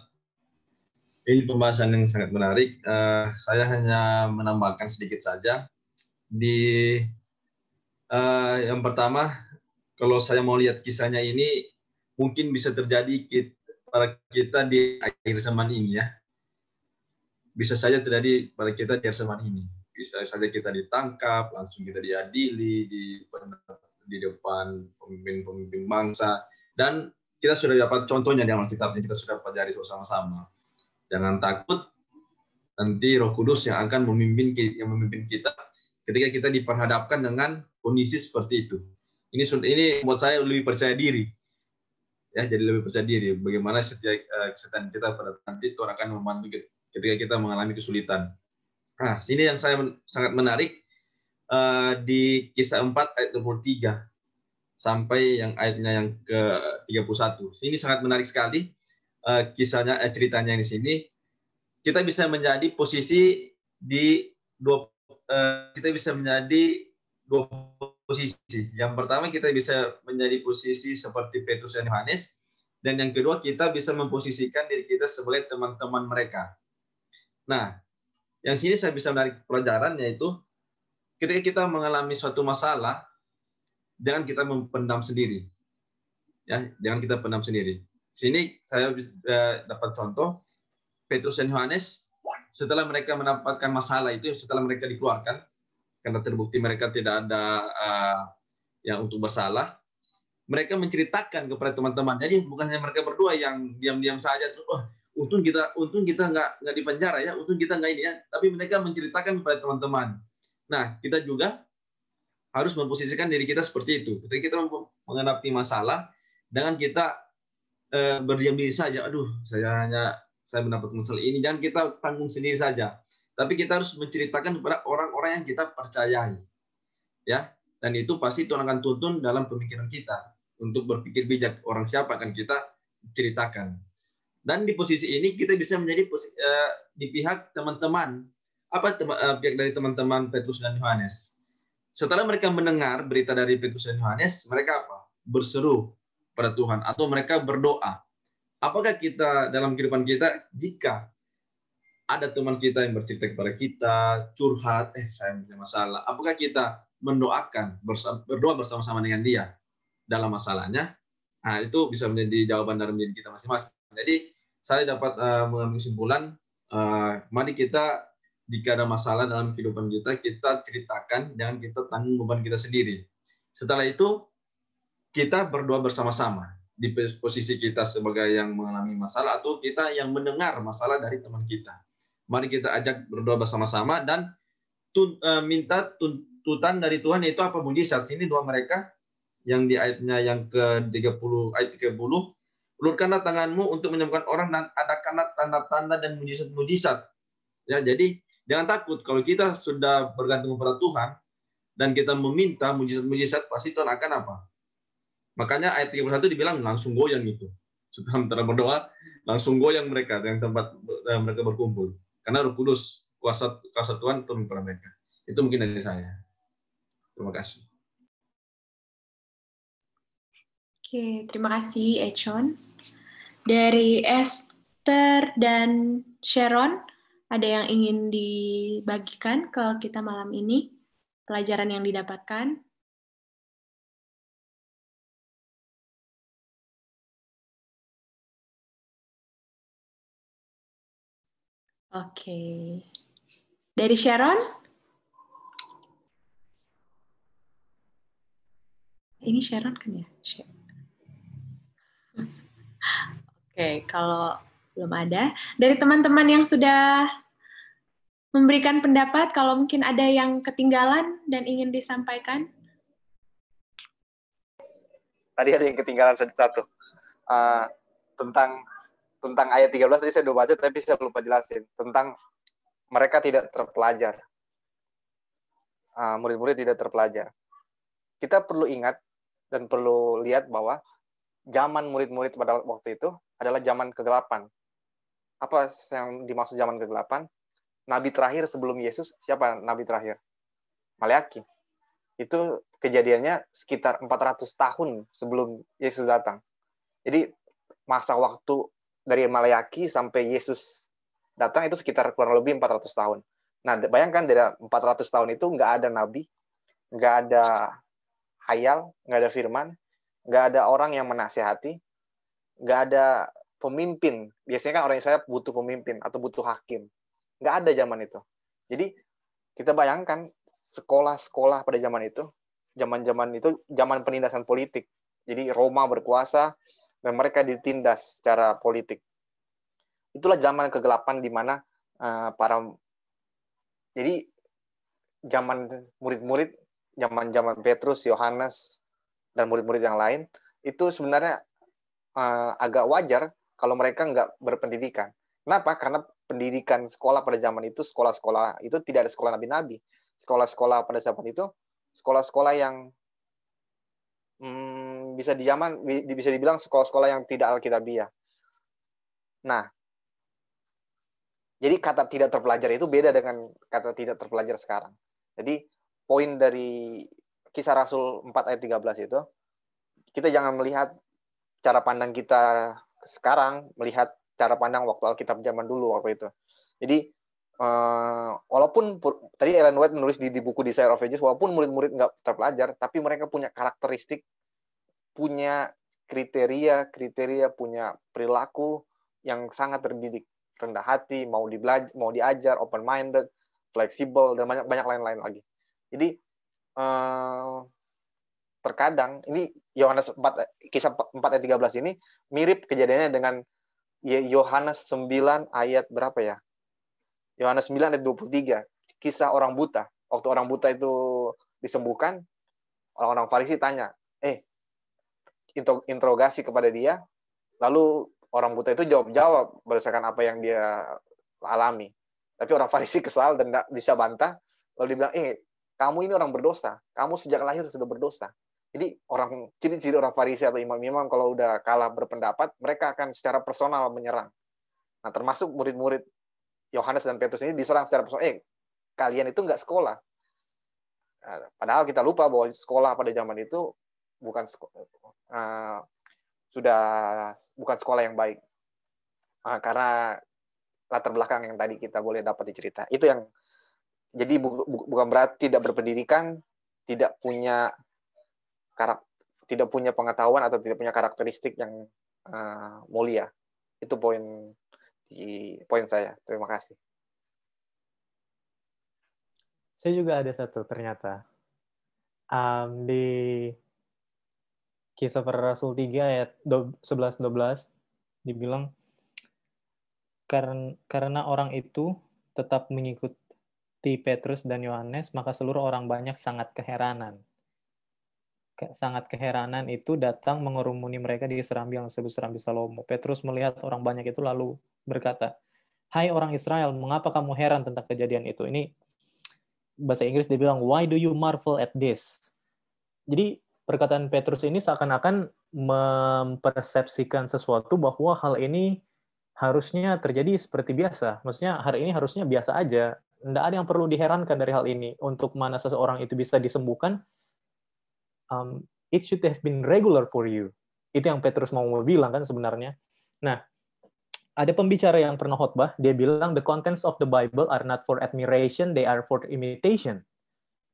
Ini pembahasan yang sangat menarik. Uh, saya hanya menambahkan sedikit saja. Di uh, yang pertama, kalau saya mau lihat kisahnya ini, mungkin bisa terjadi kita, para kita di akhir zaman ini ya. Bisa saja terjadi pada kita di akhir zaman ini. Bisa saja kita ditangkap, langsung kita diadili di di depan pemimpin-pemimpin bangsa dan kita sudah dapat contohnya di Alkitab yang kita sudah pelajari bersama-sama. Jangan takut nanti Roh Kudus yang akan memimpin yang memimpin kita ketika kita diperhadapkan dengan kondisi seperti itu. Ini ini buat saya lebih percaya diri. Ya, jadi lebih percaya diri bagaimana setiap eh, setan kita pada nanti Tuhan akan membantu kita ketika kita mengalami kesulitan. Nah, sini yang saya sangat menarik eh, di kisah 4 ayat 23 sampai yang ayatnya yang ke-31. Ini sangat menarik sekali eh, kisahnya eh, ceritanya di sini. Kita bisa menjadi posisi di dua eh, kita bisa menjadi dua posisi. Yang pertama kita bisa menjadi posisi seperti Petrus dan Yohanes dan yang kedua kita bisa memposisikan diri kita sebagai teman-teman mereka. Nah, yang sini saya bisa menarik pelajaran yaitu ketika kita mengalami suatu masalah jangan kita mempendam sendiri. Ya, jangan kita pendam sendiri. Sini saya eh, dapat contoh Petrus dan Yohanes setelah mereka mendapatkan masalah itu setelah mereka dikeluarkan karena terbukti mereka tidak ada eh, yang untuk bersalah mereka menceritakan kepada teman-teman jadi bukan hanya mereka berdua yang diam-diam saja tuh oh, untung kita untung kita nggak nggak di ya untung kita nggak ini ya tapi mereka menceritakan kepada teman-teman nah kita juga harus memposisikan diri kita seperti itu. Ketika kita menghadapi masalah, dengan kita eh, berdiam diri saja. Aduh, saya hanya saya mendapat masalah ini. dan kita tanggung sendiri saja. Tapi kita harus menceritakan kepada orang-orang yang kita percayai. Ya, dan itu pasti Tuhan akan tuntun dalam pemikiran kita untuk berpikir bijak orang siapa akan kita ceritakan. Dan di posisi ini kita bisa menjadi eh, di pihak teman-teman apa eh, pihak dari teman-teman Petrus dan Yohanes setelah mereka mendengar berita dari Petrus dan Yohanes, mereka apa? Berseru pada Tuhan atau mereka berdoa. Apakah kita dalam kehidupan kita jika ada teman kita yang bercerita kepada kita, curhat, eh saya punya masalah. Apakah kita mendoakan, berdoa bersama-sama dengan dia dalam masalahnya? Nah, itu bisa menjadi jawaban dari diri kita masing-masing. Jadi, saya dapat uh, mengambil kesimpulan, uh, mari kita jika ada masalah dalam kehidupan kita, kita ceritakan, dan kita tanggung beban kita sendiri. Setelah itu, kita berdoa bersama-sama di posisi kita sebagai yang mengalami masalah atau kita yang mendengar masalah dari teman kita. Mari kita ajak berdoa bersama-sama dan eh, minta tuntutan dari Tuhan yaitu apa mujizat. Ini doa mereka yang di ayatnya yang ke-30 ayat 30 ulurkanlah tanganmu untuk menyembuhkan orang dan adakanlah tanda-tanda dan mujizat-mujizat. Ya, jadi Jangan takut kalau kita sudah bergantung kepada Tuhan dan kita meminta mujizat-mujizat pasti Tuhan akan apa? Makanya ayat 31 dibilang langsung goyang itu. Setelah mereka berdoa, langsung goyang mereka yang tempat eh, mereka berkumpul. Karena Roh Kudus kuasa kuasa Tuhan turun kepada mereka. Itu mungkin dari saya. Terima kasih. Oke, terima kasih Echon. Dari Esther dan Sharon, ada yang ingin dibagikan ke kita malam ini? Pelajaran yang didapatkan? Oke. Okay. Dari Sharon? Ini Sharon kan ya? Oke, okay, kalau belum ada. Dari teman-teman yang sudah memberikan pendapat kalau mungkin ada yang ketinggalan dan ingin disampaikan. Tadi ada yang ketinggalan satu uh, tentang tentang ayat 13 tadi saya udah baca tapi saya lupa jelasin tentang mereka tidak terpelajar. Ah, murid-murid uh, murid -murid tidak terpelajar. Kita perlu ingat dan perlu lihat bahwa zaman murid-murid pada waktu itu adalah zaman kegelapan. Apa yang dimaksud zaman kegelapan? nabi terakhir sebelum Yesus siapa nabi terakhir? Maliaki. Itu kejadiannya sekitar 400 tahun sebelum Yesus datang. Jadi masa waktu dari Maliaki sampai Yesus datang itu sekitar kurang lebih 400 tahun. Nah, bayangkan dari 400 tahun itu nggak ada nabi, nggak ada hayal, nggak ada firman, nggak ada orang yang menasehati, nggak ada pemimpin. Biasanya kan orang yang saya butuh pemimpin atau butuh hakim. Nggak ada zaman itu. Jadi kita bayangkan sekolah-sekolah pada zaman itu, zaman-zaman itu zaman penindasan politik. Jadi Roma berkuasa dan mereka ditindas secara politik. Itulah zaman kegelapan di mana uh, para jadi zaman murid-murid zaman-zaman Petrus, Yohanes dan murid-murid yang lain itu sebenarnya uh, agak wajar kalau mereka nggak berpendidikan. Kenapa? Karena pendidikan sekolah pada zaman itu sekolah-sekolah itu tidak ada sekolah nabi-nabi sekolah-sekolah pada zaman itu sekolah-sekolah yang hmm, bisa di zaman bisa dibilang sekolah-sekolah yang tidak alkitabiah nah jadi kata tidak terpelajar itu beda dengan kata tidak terpelajar sekarang jadi poin dari kisah Rasul 4 ayat 13 itu kita jangan melihat cara pandang kita sekarang melihat cara pandang waktu Alkitab zaman dulu waktu itu. Jadi uh, walaupun tadi Ellen White menulis di, di buku Desire of Ages, walaupun murid-murid nggak terpelajar, tapi mereka punya karakteristik, punya kriteria, kriteria punya perilaku yang sangat terdidik, rendah hati, mau dibelajar, mau diajar, open minded, fleksibel dan banyak banyak lain-lain lagi. Jadi uh, terkadang ini Yohanes 4 kisah 4 ayat 13 ini mirip kejadiannya dengan Iya, Yohanes 9 ayat berapa ya? Yohanes 9 ayat 23. Kisah orang buta. Waktu orang buta itu disembuhkan, orang-orang Farisi tanya, "Eh, interogasi kepada dia." Lalu orang buta itu jawab-jawab berdasarkan apa yang dia alami. Tapi orang Farisi kesal dan tidak bisa bantah. Lalu dia bilang, "Eh, kamu ini orang berdosa. Kamu sejak lahir sudah berdosa. Jadi orang ciri-ciri orang Farisi atau imam-imam kalau udah kalah berpendapat, mereka akan secara personal menyerang. Nah, termasuk murid-murid Yohanes dan Petrus ini diserang secara personal. Eh, kalian itu nggak sekolah. Nah, padahal kita lupa bahwa sekolah pada zaman itu bukan uh, sudah bukan sekolah yang baik. Uh, karena latar belakang yang tadi kita boleh dapat cerita Itu yang jadi bukan berarti tidak berpendidikan, tidak punya karakter tidak punya pengetahuan atau tidak punya karakteristik yang uh, mulia. Itu poin di poin saya. Terima kasih. Saya juga ada satu ternyata um, di kisah para rasul 3 ayat 11 12 dibilang karena karena orang itu tetap mengikuti Petrus dan Yohanes maka seluruh orang banyak sangat keheranan sangat keheranan itu datang mengerumuni mereka di serambi yang disebut serambi Salomo. Petrus melihat orang banyak itu lalu berkata, Hai orang Israel, mengapa kamu heran tentang kejadian itu? Ini bahasa Inggris dibilang, why do you marvel at this? Jadi perkataan Petrus ini seakan-akan mempersepsikan sesuatu bahwa hal ini harusnya terjadi seperti biasa. Maksudnya hari ini harusnya biasa aja. Tidak ada yang perlu diherankan dari hal ini. Untuk mana seseorang itu bisa disembuhkan, um, it should have been regular for you. Itu yang Petrus mau bilang kan sebenarnya. Nah, ada pembicara yang pernah khotbah, dia bilang the contents of the Bible are not for admiration, they are for imitation.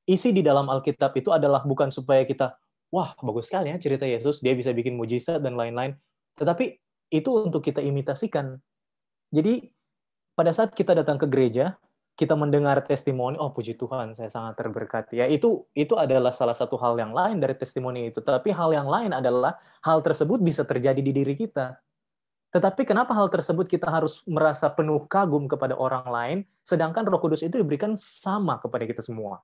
Isi di dalam Alkitab itu adalah bukan supaya kita, wah bagus sekali ya cerita Yesus, dia bisa bikin mujizat dan lain-lain. Tetapi itu untuk kita imitasikan. Jadi pada saat kita datang ke gereja, kita mendengar testimoni, oh puji Tuhan, saya sangat terberkati. Ya, itu itu adalah salah satu hal yang lain dari testimoni itu. Tapi hal yang lain adalah hal tersebut bisa terjadi di diri kita. Tetapi kenapa hal tersebut kita harus merasa penuh kagum kepada orang lain, sedangkan Roh Kudus itu diberikan sama kepada kita semua.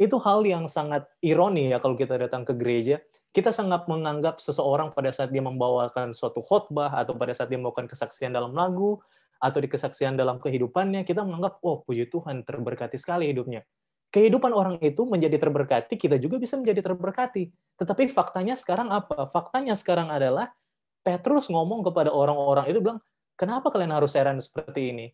Itu hal yang sangat ironi ya kalau kita datang ke gereja, kita sangat menganggap seseorang pada saat dia membawakan suatu khotbah atau pada saat dia melakukan kesaksian dalam lagu, atau di kesaksian dalam kehidupannya, kita menganggap, oh puji Tuhan, terberkati sekali hidupnya. Kehidupan orang itu menjadi terberkati, kita juga bisa menjadi terberkati. Tetapi faktanya sekarang apa? Faktanya sekarang adalah Petrus ngomong kepada orang-orang itu bilang, kenapa kalian harus heran seperti ini?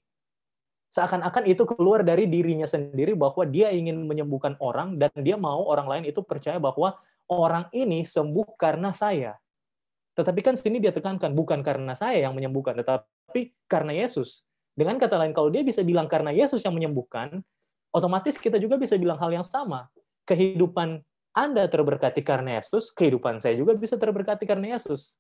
Seakan-akan itu keluar dari dirinya sendiri bahwa dia ingin menyembuhkan orang dan dia mau orang lain itu percaya bahwa orang ini sembuh karena saya. Tetapi kan sini dia tekankan bukan karena saya yang menyembuhkan, tetapi karena Yesus. Dengan kata lain, kalau dia bisa bilang karena Yesus yang menyembuhkan, otomatis kita juga bisa bilang hal yang sama. Kehidupan Anda terberkati karena Yesus, kehidupan saya juga bisa terberkati karena Yesus.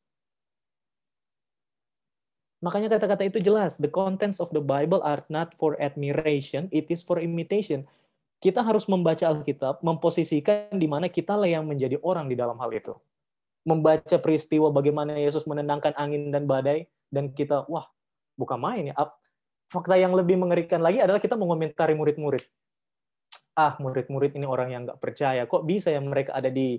Makanya kata-kata itu jelas. The contents of the Bible are not for admiration, it is for imitation. Kita harus membaca Alkitab, memposisikan di mana kita lah yang menjadi orang di dalam hal itu membaca peristiwa bagaimana Yesus menenangkan angin dan badai dan kita wah bukan main ya. Fakta yang lebih mengerikan lagi adalah kita mengomentari murid-murid. Ah, murid-murid ini orang yang nggak percaya. Kok bisa ya mereka ada di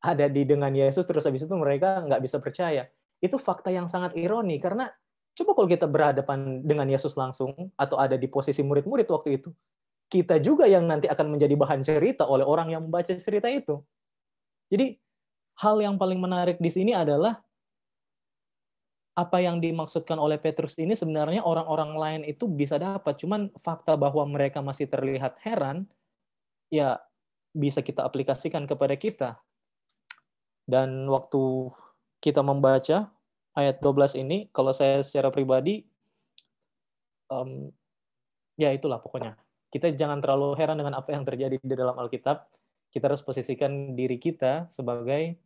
ada di dengan Yesus terus habis itu mereka nggak bisa percaya. Itu fakta yang sangat ironi karena coba kalau kita berhadapan dengan Yesus langsung atau ada di posisi murid-murid waktu itu, kita juga yang nanti akan menjadi bahan cerita oleh orang yang membaca cerita itu. Jadi hal yang paling menarik di sini adalah apa yang dimaksudkan oleh Petrus ini sebenarnya orang-orang lain itu bisa dapat, cuman fakta bahwa mereka masih terlihat heran, ya bisa kita aplikasikan kepada kita. Dan waktu kita membaca ayat 12 ini, kalau saya secara pribadi, um, ya itulah pokoknya. Kita jangan terlalu heran dengan apa yang terjadi di dalam Alkitab. Kita harus posisikan diri kita sebagai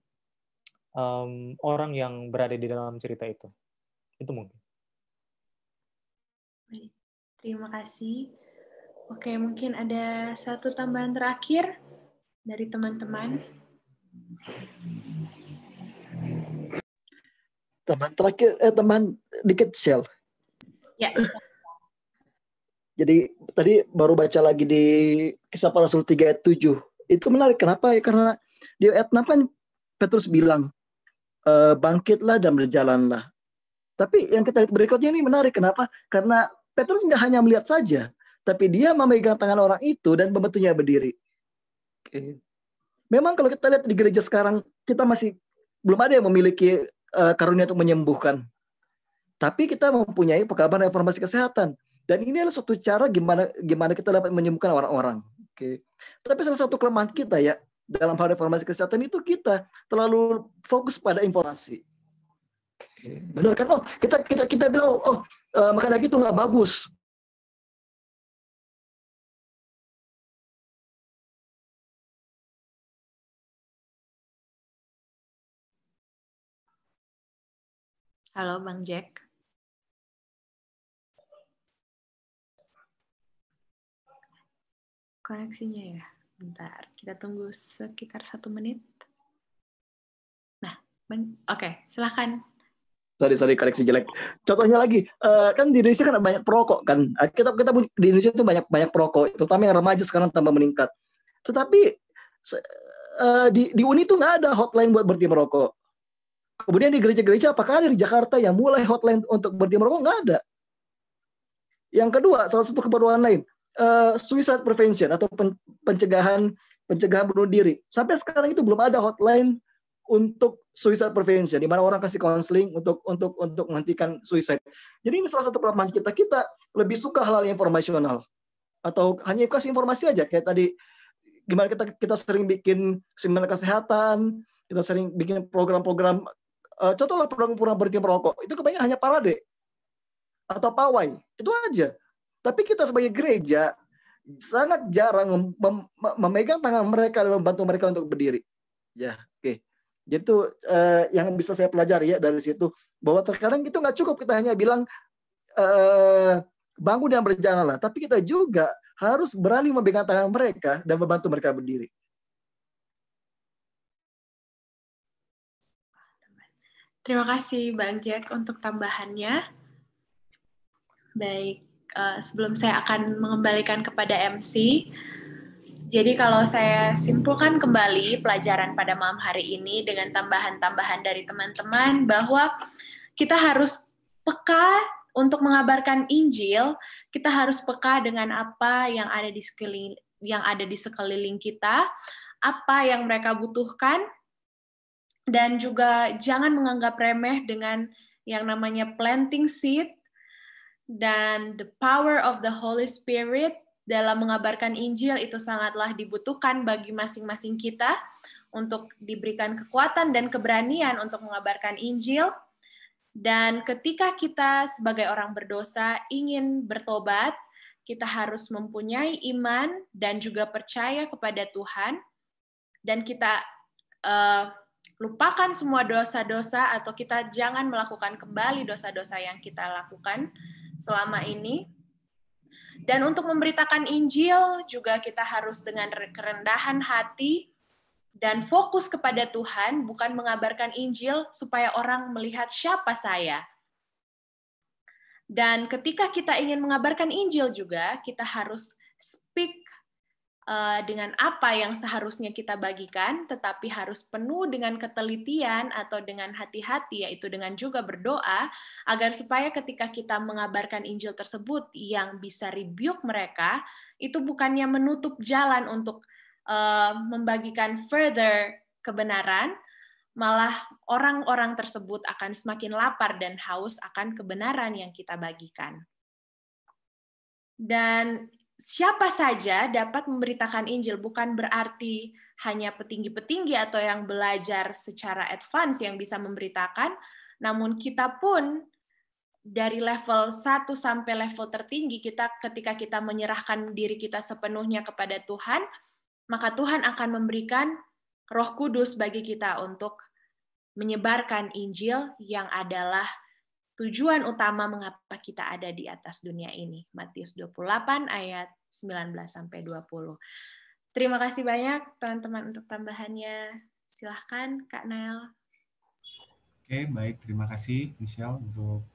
um, orang yang berada di dalam cerita itu. Itu mungkin. terima kasih. Oke, mungkin ada satu tambahan terakhir dari teman-teman. Teman terakhir, eh teman dikit Shell. Ya. Jadi tadi baru baca lagi di kisah para rasul 3 ayat 7. Itu menarik. Kenapa ya? Karena di ayat 6 kan Petrus bilang, Eh, bangkitlah dan berjalanlah. Tapi yang kita lihat berikutnya ini menarik. Kenapa? Karena Petrus nggak hanya melihat saja, tapi dia memegang tangan orang itu dan membentuknya berdiri. Oke. Memang kalau kita lihat di gereja sekarang, kita masih belum ada yang memiliki eh, karunia untuk menyembuhkan. Tapi kita mempunyai pekabaran informasi kesehatan. Dan ini adalah suatu cara gimana gimana kita dapat menyembuhkan orang-orang. Oke. Tapi salah satu kelemahan kita ya, dalam hal reformasi kesehatan itu kita terlalu fokus pada informasi. Benar kan? Oh, kita kita kita bilang oh uh, eh, makanan itu nggak bagus. Halo Bang Jack. Koneksinya ya. Bentar, kita tunggu sekitar satu menit. Nah, oke, okay, silahkan. Sorry, sorry, koreksi jelek. Contohnya lagi, eh, kan di Indonesia kan banyak perokok kan. Eh, kita kita di Indonesia itu banyak banyak perokok, terutama yang remaja sekarang tambah meningkat. Tetapi eh, di di Uni itu nggak ada hotline buat berhenti merokok. Kemudian di gereja-gereja, apakah ada di Jakarta yang mulai hotline untuk berhenti merokok? Nggak ada. Yang kedua, salah satu keperluan lain, Eh, suicide prevention atau pencegahan pencegahan bunuh diri. Sampai sekarang itu belum ada hotline untuk suicide prevention di mana orang kasih counseling untuk untuk untuk menghentikan suicide. Jadi ini salah satu problem kita. Kita lebih suka hal-hal informasional atau hanya kasih informasi aja kayak tadi gimana kita kita sering bikin seminar kesehatan, kita sering bikin program-program eh, contohlah program-program berhenti merokok. Itu kebanyakan hanya parade atau pawai. Itu aja. Tapi kita sebagai gereja sangat jarang mem memegang tangan mereka dan membantu mereka untuk berdiri. Ya, oke. Okay. Jadi itu eh, yang bisa saya pelajari ya dari situ bahwa terkadang itu nggak cukup kita hanya bilang eh, bangun dan berjalanlah, tapi kita juga harus berani memegang tangan mereka dan membantu mereka berdiri. Terima kasih Bang Jack untuk tambahannya. Baik, Eh, sebelum saya akan mengembalikan kepada MC. Jadi kalau saya simpulkan kembali pelajaran pada malam hari ini dengan tambahan-tambahan dari teman-teman bahwa kita harus peka untuk mengabarkan Injil, kita harus peka dengan apa yang ada di sekeliling yang ada di sekeliling kita, apa yang mereka butuhkan dan juga jangan menganggap remeh dengan yang namanya planting seed dan the power of the Holy Spirit dalam mengabarkan Injil itu sangatlah dibutuhkan bagi masing-masing kita untuk diberikan kekuatan dan keberanian untuk mengabarkan Injil. Dan ketika kita sebagai orang berdosa ingin bertobat, kita harus mempunyai iman dan juga percaya kepada Tuhan dan kita uh, lupakan semua dosa-dosa atau kita jangan melakukan kembali dosa-dosa yang kita lakukan selama ini. Dan untuk memberitakan Injil juga kita harus dengan kerendahan hati dan fokus kepada Tuhan, bukan mengabarkan Injil supaya orang melihat siapa saya. Dan ketika kita ingin mengabarkan Injil juga, kita harus Eh, dengan apa yang seharusnya kita bagikan, tetapi harus penuh dengan ketelitian atau dengan hati-hati, yaitu dengan juga berdoa, agar supaya ketika kita mengabarkan Injil tersebut yang bisa rebuke mereka, itu bukannya menutup jalan untuk uh, membagikan further kebenaran, malah orang-orang tersebut akan semakin lapar dan haus akan kebenaran yang kita bagikan. Dan siapa saja dapat memberitakan Injil, bukan berarti hanya petinggi-petinggi atau yang belajar secara advance yang bisa memberitakan, namun kita pun dari level 1 sampai level tertinggi kita ketika kita menyerahkan diri kita sepenuhnya kepada Tuhan, maka Tuhan akan memberikan Roh Kudus bagi kita untuk menyebarkan Injil yang adalah tujuan utama mengapa kita ada di atas dunia ini. Matius 28 ayat 19 sampai 20. Terima kasih banyak teman-teman untuk tambahannya. Silahkan Kak Nel. Oke, baik. Terima kasih Michelle untuk